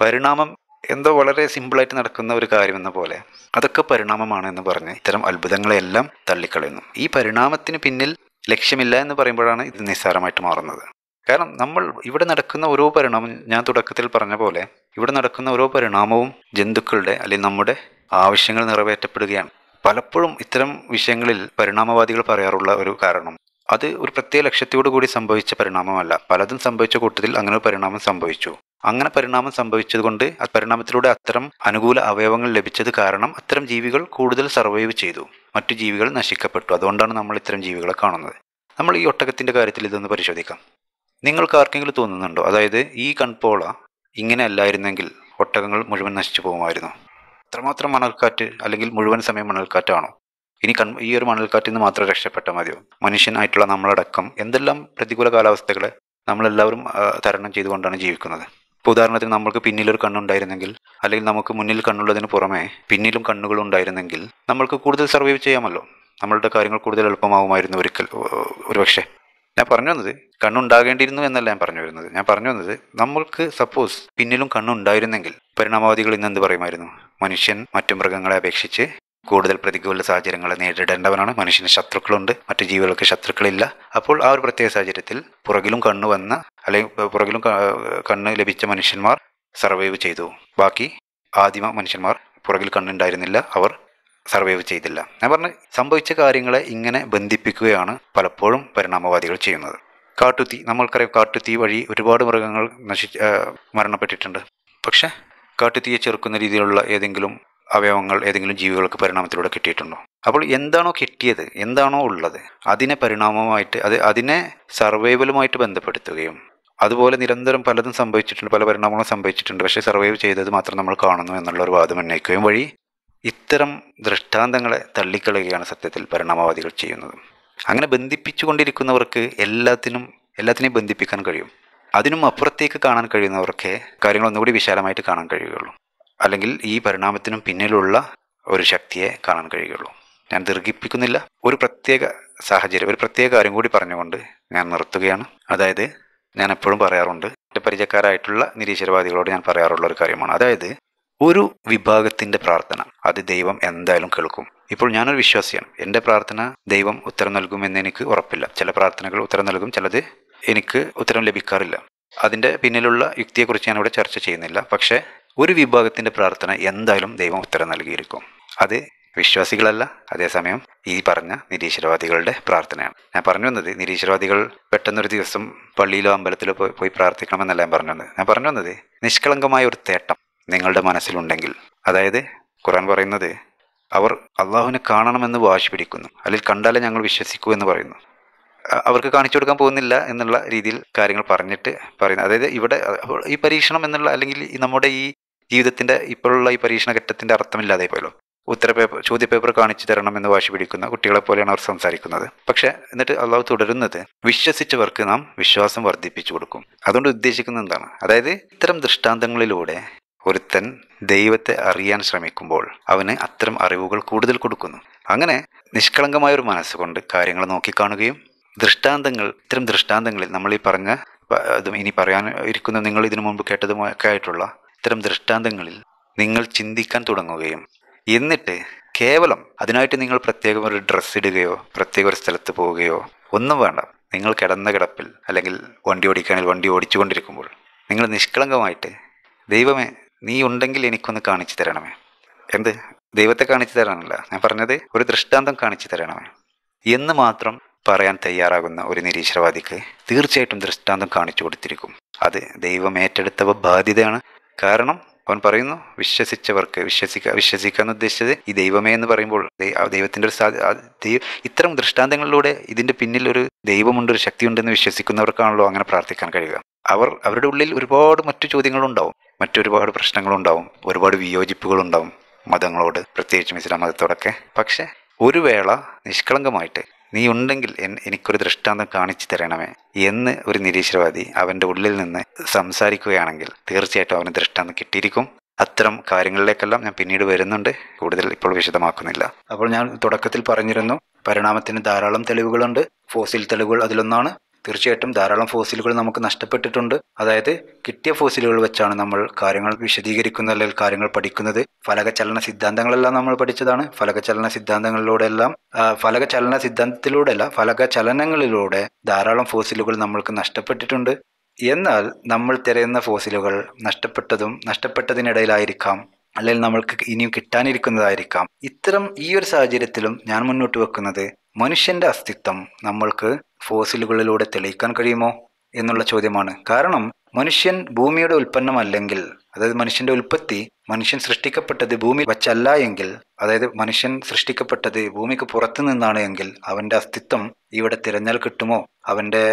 പരിണാമം എന്തോ വളരെ സിമ്പിളായിട്ട് നടക്കുന്ന ഒരു കാര്യമെന്ന പോലെ അതൊക്കെ പരിണാമമാണ് എന്ന് പറഞ്ഞ് ഇത്തരം അത്ഭുതങ്ങളെല്ലാം തള്ളിക്കളയുന്നു ഈ പരിണാമത്തിന് പിന്നിൽ ലക്ഷ്യമില്ല എന്ന് പറയുമ്പോഴാണ് ഇത് നിസ്സാരമായിട്ട് മാറുന്നത് കാരണം നമ്മൾ ഇവിടെ നടക്കുന്ന ഓരോ പരിണാമം ഞാൻ തുടക്കത്തിൽ പറഞ്ഞ പോലെ ഇവിടെ നടക്കുന്ന ഓരോ പരിണാമവും ജന്തുക്കളുടെ അല്ലെങ്കിൽ നമ്മുടെ ആവശ്യങ്ങൾ നിറവേറ്റപ്പെടുകയാണ് പലപ്പോഴും ഇത്തരം വിഷയങ്ങളിൽ പരിണാമവാദികൾ പറയാറുള്ള ഒരു കാരണം അത് ഒരു പ്രത്യേക ലക്ഷ്യത്തോടു കൂടി സംഭവിച്ച പരിണാമമല്ല പലതും സംഭവിച്ച കൂട്ടത്തിൽ അങ്ങനെ ഒരു പരിണാമം സംഭവിച്ചു അങ്ങനെ പരിണാമം സംഭവിച്ചതുകൊണ്ട് പരിണാമത്തിലൂടെ അത്തരം അനുകൂല അവയവങ്ങൾ ലഭിച്ചത് കാരണം അത്തരം ജീവികൾ കൂടുതൽ സർവൈവ് ചെയ്തു മറ്റു ജീവികൾ നശിക്കപ്പെട്ടു അതുകൊണ്ടാണ് നമ്മൾ ഇത്തരം ജീവികളെ കാണുന്നത് നമ്മൾ ഈ ഒട്ടകത്തിൻ്റെ കാര്യത്തിൽ ഇതൊന്ന് പരിശോധിക്കാം നിങ്ങൾക്ക് ആർക്കെങ്കിലും തോന്നുന്നുണ്ടോ അതായത് ഈ കൺപോള ഇങ്ങനെ അല്ലായിരുന്നെങ്കിൽ ഒട്ടകങ്ങൾ മുഴുവൻ നശിച്ചു പോകുമായിരുന്നു അത്രമാത്രം മണൽക്കാറ്റ് അല്ലെങ്കിൽ മുഴുവൻ സമയം മണൽക്കാറ്റാണോ ഇനി കൺ ഈ ഒരു മണൽക്കാറ്റിൽ നിന്ന് മാത്രം രക്ഷപ്പെട്ടാൽ മതിയോ മനുഷ്യനായിട്ടുള്ള നമ്മളടക്കം എന്തെല്ലാം പ്രതികൂല കാലാവസ്ഥകളെ നമ്മളെല്ലാവരും തരണം ചെയ്തുകൊണ്ടാണ് ജീവിക്കുന്നത് ഇപ്പോൾ ഉദാഹരണത്തിന് നമ്മൾക്ക് പിന്നിലൊരു കണ്ണുണ്ടായിരുന്നെങ്കിൽ അല്ലെങ്കിൽ നമുക്ക് മുന്നിൽ കണ്ണുള്ളതിന് പുറമെ പിന്നിലും കണ്ണുകൾ ഉണ്ടായിരുന്നെങ്കിൽ നമ്മൾക്ക് കൂടുതൽ സർവൈവ് ചെയ്യാമല്ലോ നമ്മളുടെ കാര്യങ്ങൾ കൂടുതൽ എളുപ്പമാകുമായിരുന്നു ഒരിക്കൽ പക്ഷേ ഞാൻ പറഞ്ഞു വന്നത് കണ്ണുണ്ടാകേണ്ടിയിരുന്നു എന്നല്ല ഞാൻ പറഞ്ഞു വരുന്നത് ഞാൻ പറഞ്ഞു വന്നത് നമ്മൾക്ക് സപ്പോസ് പിന്നിലും കണ്ണുണ്ടായിരുന്നെങ്കിൽ പരിണാമവാദികൾ ഇന്ന് എന്ത് പറയുമായിരുന്നു മനുഷ്യൻ മറ്റു മൃഗങ്ങളെ അപേക്ഷിച്ച് കൂടുതൽ പ്രതികൂല സാഹചര്യങ്ങളെ നേരിടേണ്ടവനാണ് മനുഷ്യന് ശത്രുക്കളുണ്ട് മറ്റു ജീവികൾക്ക് ശത്രുക്കളില്ല അപ്പോൾ ആ ഒരു പ്രത്യേക സാഹചര്യത്തിൽ പുറകിലും കണ്ണു വന്ന അല്ലെങ്കിൽ പുറകിലും കണ്ണ് ലഭിച്ച മനുഷ്യന്മാർ സർവൈവ് ചെയ്തു ബാക്കി ആദിമ മനുഷ്യന്മാർ പുറകിൽ കണ്ണുണ്ടായിരുന്നില്ല അവർ സർവൈവ് ചെയ്തില്ല ഞാൻ പറഞ്ഞ സംഭവിച്ച കാര്യങ്ങളെ ഇങ്ങനെ ബന്ധിപ്പിക്കുകയാണ് പലപ്പോഴും പരിണാമവാദികൾ ചെയ്യുന്നത് കാട്ടുതീ നമ്മൾക്കറിയാം കാട്ടുതീ വഴി ഒരുപാട് മൃഗങ്ങൾ നശി മരണപ്പെട്ടിട്ടുണ്ട് പക്ഷേ കാട്ടുത്തിയെ ചെറുക്കുന്ന രീതിയിലുള്ള ഏതെങ്കിലും അവയവങ്ങൾ ഏതെങ്കിലും ജീവികൾക്ക് പരിണാമത്തിലൂടെ കിട്ടിയിട്ടുണ്ടോ അപ്പോൾ എന്താണോ കിട്ടിയത് എന്താണോ ഉള്ളത് അതിനെ പരിണാമമായിട്ട് അത് അതിനെ സർവൈവലുമായിട്ട് ബന്ധപ്പെടുത്തുകയും അതുപോലെ നിരന്തരം പലതും സംഭവിച്ചിട്ടുണ്ട് പല പരിണാമങ്ങളും സംഭവിച്ചിട്ടുണ്ട് പക്ഷേ സർവൈവ് ചെയ്തത് മാത്രം നമ്മൾ കാണുന്നു എന്നുള്ള ഒരു വാദം ഉന്നയിക്കുകയും വഴി ഇത്തരം ദൃഷ്ടാന്തങ്ങളെ തള്ളിക്കളയുകയാണ് സത്യത്തിൽ പരിണാമവാദികൾ ചെയ്യുന്നത് അങ്ങനെ ബന്ധിപ്പിച്ചുകൊണ്ടിരിക്കുന്നവർക്ക് എല്ലാത്തിനും എല്ലാത്തിനെയും ബന്ധിപ്പിക്കാൻ കഴിയും അതിനും അപ്പുറത്തേക്ക് കാണാൻ കഴിയുന്നവർക്ക് കാര്യങ്ങൾ ഒന്നുകൂടി വിശാലമായിട്ട് കാണാൻ കഴിയുകയുള്ളൂ അല്ലെങ്കിൽ ഈ പരിണാമത്തിനും പിന്നിലുള്ള ഒരു ശക്തിയെ കാണാൻ കഴിയുള്ളൂ ഞാൻ ദീർഘിപ്പിക്കുന്നില്ല ഒരു പ്രത്യേക സാഹചര്യം ഒരു പ്രത്യേക കാര്യം കൂടി പറഞ്ഞുകൊണ്ട് ഞാൻ നിർത്തുകയാണ് അതായത് ഞാൻ എപ്പോഴും പറയാറുണ്ട് എൻ്റെ പരിചയക്കാരായിട്ടുള്ള നിരീശ്വരവാദികളോട് ഞാൻ പറയാറുള്ള ഒരു കാര്യമാണ് അതായത് ഒരു വിഭാഗത്തിൻ്റെ പ്രാർത്ഥന അത് ദൈവം എന്തായാലും കേൾക്കും ഇപ്പോൾ ഞാനൊരു വിശ്വാസിയാണ് എൻ്റെ പ്രാർത്ഥന ദൈവം ഉത്തരം നൽകുമെന്ന് എനിക്ക് ഉറപ്പില്ല ചില പ്രാർത്ഥനകൾ ഉത്തരം നൽകും ചിലത് എനിക്ക് ഉത്തരം ലഭിക്കാറില്ല അതിൻ്റെ പിന്നിലുള്ള യുക്തിയെക്കുറിച്ച് ഞാനിവിടെ ചർച്ച ചെയ്യുന്നില്ല പക്ഷേ ഒരു വിഭാഗത്തിൻ്റെ പ്രാർത്ഥന എന്തായാലും ദൈവം ഉത്തരം നൽകിയിരിക്കും അത് വിശ്വാസികളല്ല അതേസമയം ഈ പറഞ്ഞ നിരീശ്വരവാദികളുടെ പ്രാർത്ഥനയാണ് ഞാൻ പറഞ്ഞു വന്നത് നിരീശ്വരവാദികൾ പെട്ടെന്നൊരു ദിവസം പള്ളിയിലോ അമ്പലത്തിലോ പോയി പ്രാർത്ഥിക്കണമെന്നല്ല ഞാൻ പറഞ്ഞു വന്നത് ഞാൻ പറഞ്ഞു വന്നത് നിഷ്കളങ്കമായ ഒരു തേട്ടം നിങ്ങളുടെ മനസ്സിലുണ്ടെങ്കിൽ അതായത് ഖുറാൻ പറയുന്നത് അവർ അള്ളാഹുവിനെ കാണണമെന്ന് വാശി പിടിക്കുന്നു അല്ലെങ്കിൽ കണ്ടാലേ ഞങ്ങൾ വിശ്വസിക്കൂ എന്ന് പറയുന്നു അവർക്ക് കാണിച്ചു കൊടുക്കാൻ പോകുന്നില്ല എന്നുള്ള രീതിയിൽ കാര്യങ്ങൾ പറഞ്ഞിട്ട് പറയുന്നത് അതായത് ഇവിടെ ഈ പരീക്ഷണം എന്നുള്ള അല്ലെങ്കിൽ നമ്മുടെ ഈ ജീവിതത്തിന്റെ ഇപ്പോഴുള്ള ഈ പരീക്ഷണ ഘട്ടത്തിന്റെ അർത്ഥമില്ലാതെ പേപ്പർ ചോദ്യ ചോദ്യപേപ്പർ കാണിച്ചു തരണം എന്ന് വാശി പിടിക്കുന്ന പോലെയാണ് അവർ സംസാരിക്കുന്നത് പക്ഷെ എന്നിട്ട് അള്ളാഹു തുടരുന്നത് വിശ്വസിച്ചവർക്ക് നാം വിശ്വാസം വർദ്ധിപ്പിച്ചു കൊടുക്കും അതുകൊണ്ട് ഉദ്ദേശിക്കുന്നത് എന്താണ് അതായത് ഇത്തരം ദൃഷ്ടാന്തങ്ങളിലൂടെ ഒരുത്തൻ ദൈവത്തെ അറിയാൻ ശ്രമിക്കുമ്പോൾ അവന് അത്തരം അറിവുകൾ കൂടുതൽ കൊടുക്കുന്നു അങ്ങനെ നിഷ്കളങ്കമായ ഒരു മനസ്സുകൊണ്ട് കാര്യങ്ങൾ നോക്കിക്കാണുകയും ദൃഷ്ടാന്തങ്ങൾ ഇത്തരം ദൃഷ്ടാന്തങ്ങളിൽ നമ്മൾ ഈ പറഞ്ഞ ഇനി പറയാൻ ഇരിക്കുന്ന നിങ്ങൾ ഇതിനു മുമ്പ് കേട്ടതുമൊക്കെ ആയിട്ടുള്ള ഇത്തരം ദൃഷ്ടാന്തങ്ങളിൽ നിങ്ങൾ ചിന്തിക്കാൻ തുടങ്ങുകയും എന്നിട്ട് കേവലം അതിനായിട്ട് നിങ്ങൾ പ്രത്യേകം ഒരു ഡ്രസ്സ് ഇടുകയോ പ്രത്യേക ഒരു സ്ഥലത്ത് പോവുകയോ ഒന്നും വേണ്ട നിങ്ങൾ കിടന്ന കിടപ്പിൽ അല്ലെങ്കിൽ വണ്ടി ഓടിക്കാനിൽ വണ്ടി ഓടിച്ചുകൊണ്ടിരിക്കുമ്പോൾ നിങ്ങൾ നിഷ്കളങ്കമായിട്ട് ദൈവമേ നീ ഉണ്ടെങ്കിൽ എനിക്കൊന്ന് കാണിച്ചു തരണമേ എന്ത് ദൈവത്തെ കാണിച്ചു തരാനല്ല ഞാൻ പറഞ്ഞത് ഒരു ദൃഷ്ടാന്തം കാണിച്ചു തരണമേ എന്ന് മാത്രം പറയാൻ തയ്യാറാകുന്ന ഒരു നിരീശ്വരവാദിക്ക് തീർച്ചയായിട്ടും ദൃഷ്ടാന്തം കാണിച്ചു കൊടുത്തിരിക്കും അത് ദൈവം ഏറ്റെടുത്തവ ബാധ്യതയാണ് കാരണം അവൻ പറയുന്നു വിശ്വസിച്ചവർക്ക് വിശ്വസിക്കുക വിശ്വസിക്കുക എന്ന് ഉദ്ദേശിച്ചത് ഈ ദൈവമേ എന്ന് പറയുമ്പോൾ ദൈവത്തിൻ്റെ ഒരു സാധ്യ ഇത്തരം ദൃഷ്ടാന്തങ്ങളിലൂടെ ഇതിൻ്റെ പിന്നിൽ ഒരു ദൈവമുണ്ട് ഒരു ശക്തിയുണ്ടെന്ന് വിശ്വസിക്കുന്നവർക്കാണല്ലോ അങ്ങനെ പ്രാർത്ഥിക്കാൻ കഴിയുക അവർ അവരുടെ ഉള്ളിൽ ഒരുപാട് മറ്റു ചോദ്യങ്ങളുണ്ടാവും മറ്റൊരുപാട് പ്രശ്നങ്ങളുണ്ടാവും ഒരുപാട് വിയോജിപ്പുകളുണ്ടാവും മതങ്ങളോട് പ്രത്യേകിച്ചും ഇസ്ലാം മതത്തോടൊക്കെ പക്ഷേ ഒരു വേള നിഷ്കളങ്കമായിട്ട് നീ ഉണ്ടെങ്കിൽ എനിക്കൊരു ദൃഷ്ടാന്തം കാണിച്ചു തരണമേ എന്ന് ഒരു നിരീശ്വരവാദി അവൻ്റെ ഉള്ളിൽ നിന്ന് സംസാരിക്കുകയാണെങ്കിൽ തീർച്ചയായിട്ടും അവന് ദൃഷ്ടാന്തം കിട്ടിയിരിക്കും അത്തരം കാര്യങ്ങളിലേക്കെല്ലാം ഞാൻ പിന്നീട് വരുന്നുണ്ട് കൂടുതൽ ഇപ്പോൾ വിശദമാക്കുന്നില്ല അപ്പോൾ ഞാൻ തുടക്കത്തിൽ പറഞ്ഞിരുന്നു പരിണാമത്തിന് ധാരാളം തെളിവുകളുണ്ട് ഫോസിൽ തെളിവുകൾ അതിലൊന്നാണ് തീർച്ചയായിട്ടും ധാരാളം ഫോസിലുകൾ നമുക്ക് നഷ്ടപ്പെട്ടിട്ടുണ്ട് അതായത് കിട്ടിയ ഫോസിലുകൾ വെച്ചാണ് നമ്മൾ കാര്യങ്ങൾ വിശദീകരിക്കുന്നത് അല്ലെങ്കിൽ കാര്യങ്ങൾ പഠിക്കുന്നത് ഫലകചലന സിദ്ധാന്തങ്ങളെല്ലാം നമ്മൾ പഠിച്ചതാണ് ഫലകചലന എല്ലാം ഫലകചലന സിദ്ധാന്തത്തിലൂടെയല്ല ഫലകചലനങ്ങളിലൂടെ ധാരാളം ഫോസിലുകൾ നമ്മൾക്ക് നഷ്ടപ്പെട്ടിട്ടുണ്ട് എന്നാൽ നമ്മൾ തിരയുന്ന ഫോസിലുകൾ നഷ്ടപ്പെട്ടതും നഷ്ടപ്പെട്ടതിനിടയിലായിരിക്കാം അല്ലെങ്കിൽ നമ്മൾക്ക് ഇനിയും കിട്ടാനിരിക്കുന്നതായിരിക്കാം ഇത്തരം ഈ ഒരു സാഹചര്യത്തിലും ഞാൻ മുന്നോട്ട് വെക്കുന്നത് മനുഷ്യന്റെ അസ്തിത്വം നമ്മൾക്ക് ഫോസിലുകളിലൂടെ തെളിയിക്കാൻ കഴിയുമോ എന്നുള്ള ചോദ്യമാണ് കാരണം മനുഷ്യൻ ഭൂമിയുടെ ഉൽപ്പന്നമല്ലെങ്കിൽ അതായത് മനുഷ്യന്റെ ഉൽപ്പത്തി മനുഷ്യൻ സൃഷ്ടിക്കപ്പെട്ടത് ഭൂമി വച്ചല്ല എങ്കിൽ അതായത് മനുഷ്യൻ സൃഷ്ടിക്കപ്പെട്ടത് ഭൂമിക്ക് പുറത്തു നിന്നാണ് എങ്കിൽ അവന്റെ അസ്തിത്വം ഇവിടെ തിരഞ്ഞാൽ കിട്ടുമോ അവന്റെ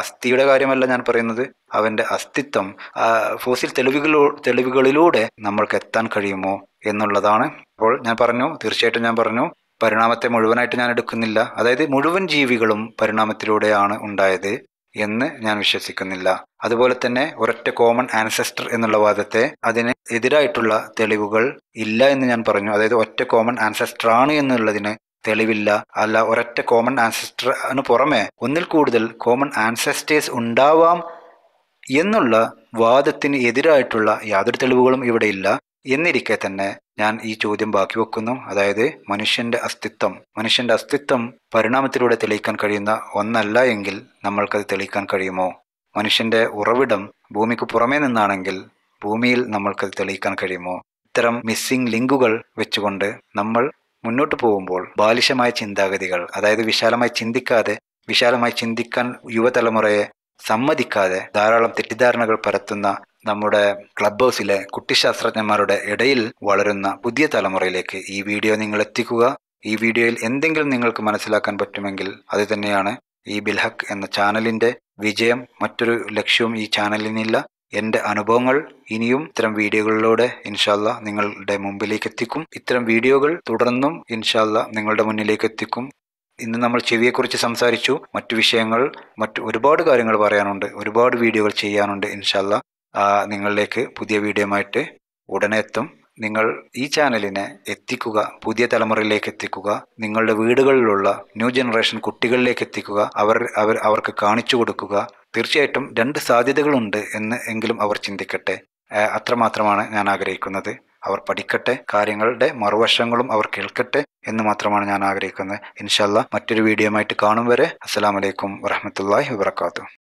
അസ്ഥിയുടെ കാര്യമല്ല ഞാൻ പറയുന്നത് അവന്റെ അസ്തിത്വം ഫോസിൽ തെളിവുകളോ തെളിവുകളിലൂടെ നമ്മൾക്ക് എത്താൻ കഴിയുമോ എന്നുള്ളതാണ് അപ്പോൾ ഞാൻ പറഞ്ഞു തീർച്ചയായിട്ടും ഞാൻ പറഞ്ഞു പരിണാമത്തെ മുഴുവനായിട്ട് ഞാൻ എടുക്കുന്നില്ല അതായത് മുഴുവൻ ജീവികളും പരിണാമത്തിലൂടെയാണ് ഉണ്ടായത് എന്ന് ഞാൻ വിശ്വസിക്കുന്നില്ല അതുപോലെ തന്നെ ഒരൊറ്റ കോമൺ ആൻസെസ്റ്റർ എന്നുള്ള വാദത്തെ അതിന് എതിരായിട്ടുള്ള തെളിവുകൾ ഇല്ല എന്ന് ഞാൻ പറഞ്ഞു അതായത് ഒറ്റ കോമൺ ആൻസെസ്റ്റർ ആണ് എന്നുള്ളതിന് തെളിവില്ല അല്ല ഒരൊറ്റ കോമൺ ആൻസെസ്റ്ററിന് പുറമെ ഒന്നിൽ കൂടുതൽ കോമൺ ആൻസെസ്റ്റേഴ്സ് ഉണ്ടാവാം എന്നുള്ള വാദത്തിന് എതിരായിട്ടുള്ള യാതൊരു തെളിവുകളും ഇവിടെ ഇല്ല എന്നിരിക്കെ തന്നെ ഞാൻ ഈ ചോദ്യം ബാക്കി വെക്കുന്നു അതായത് മനുഷ്യന്റെ അസ്തിത്വം മനുഷ്യന്റെ അസ്തിത്വം പരിണാമത്തിലൂടെ തെളിയിക്കാൻ കഴിയുന്ന ഒന്നല്ല എങ്കിൽ നമ്മൾക്കത് തെളിയിക്കാൻ കഴിയുമോ മനുഷ്യന്റെ ഉറവിടം ഭൂമിക്ക് പുറമേ നിന്നാണെങ്കിൽ ഭൂമിയിൽ നമ്മൾക്കത് തെളിയിക്കാൻ കഴിയുമോ ഇത്തരം മിസ്സിംഗ് ലിങ്കുകൾ വെച്ചുകൊണ്ട് നമ്മൾ മുന്നോട്ട് പോകുമ്പോൾ ബാലിശമായ ചിന്താഗതികൾ അതായത് വിശാലമായി ചിന്തിക്കാതെ വിശാലമായി ചിന്തിക്കാൻ യുവതലമുറയെ സമ്മതിക്കാതെ ധാരാളം തെറ്റിദ്ധാരണകൾ പരത്തുന്ന നമ്മുടെ ക്ലബ് ഹൗസിലെ കുട്ടിശാസ്ത്രജ്ഞന്മാരുടെ ഇടയിൽ വളരുന്ന പുതിയ തലമുറയിലേക്ക് ഈ വീഡിയോ നിങ്ങൾ എത്തിക്കുക ഈ വീഡിയോയിൽ എന്തെങ്കിലും നിങ്ങൾക്ക് മനസ്സിലാക്കാൻ പറ്റുമെങ്കിൽ അത് തന്നെയാണ് ഈ ബിൽഹക്ക് എന്ന ചാനലിന്റെ വിജയം മറ്റൊരു ലക്ഷ്യവും ഈ ചാനലിനില്ല എൻ്റെ അനുഭവങ്ങൾ ഇനിയും ഇത്തരം വീഡിയോകളിലൂടെ ഇൻഷാല്ല നിങ്ങളുടെ മുമ്പിലേക്ക് എത്തിക്കും ഇത്തരം വീഡിയോകൾ തുടർന്നും ഇൻഷാല്ല നിങ്ങളുടെ മുന്നിലേക്ക് എത്തിക്കും ഇന്ന് നമ്മൾ ചെവിയെക്കുറിച്ച് സംസാരിച്ചു മറ്റു വിഷയങ്ങൾ മറ്റു ഒരുപാട് കാര്യങ്ങൾ പറയാനുണ്ട് ഒരുപാട് വീഡിയോകൾ ചെയ്യാനുണ്ട് ഇൻഷല്ല നിങ്ങളിലേക്ക് പുതിയ വീഡിയോയുമായിട്ട് ഉടനെ എത്തും നിങ്ങൾ ഈ ചാനലിനെ എത്തിക്കുക പുതിയ തലമുറയിലേക്ക് എത്തിക്കുക നിങ്ങളുടെ വീടുകളിലുള്ള ന്യൂ ജനറേഷൻ കുട്ടികളിലേക്ക് എത്തിക്കുക അവർ അവർ അവർക്ക് കാണിച്ചു കൊടുക്കുക തീർച്ചയായിട്ടും രണ്ട് സാധ്യതകളുണ്ട് എന്ന് എങ്കിലും അവർ ചിന്തിക്കട്ടെ അത്രമാത്രമാണ് ഞാൻ ആഗ്രഹിക്കുന്നത് അവർ പഠിക്കട്ടെ കാര്യങ്ങളുടെ മറുവശങ്ങളും അവർ കേൾക്കട്ടെ എന്ന് മാത്രമാണ് ഞാൻ ആഗ്രഹിക്കുന്നത് ഇൻഷല്ല മറ്റൊരു വീഡിയോ ആയിട്ട് കാണും വരെ അസ്സാം വലൈക്കും വരഹമത്തല്ലാഹി വാത്തു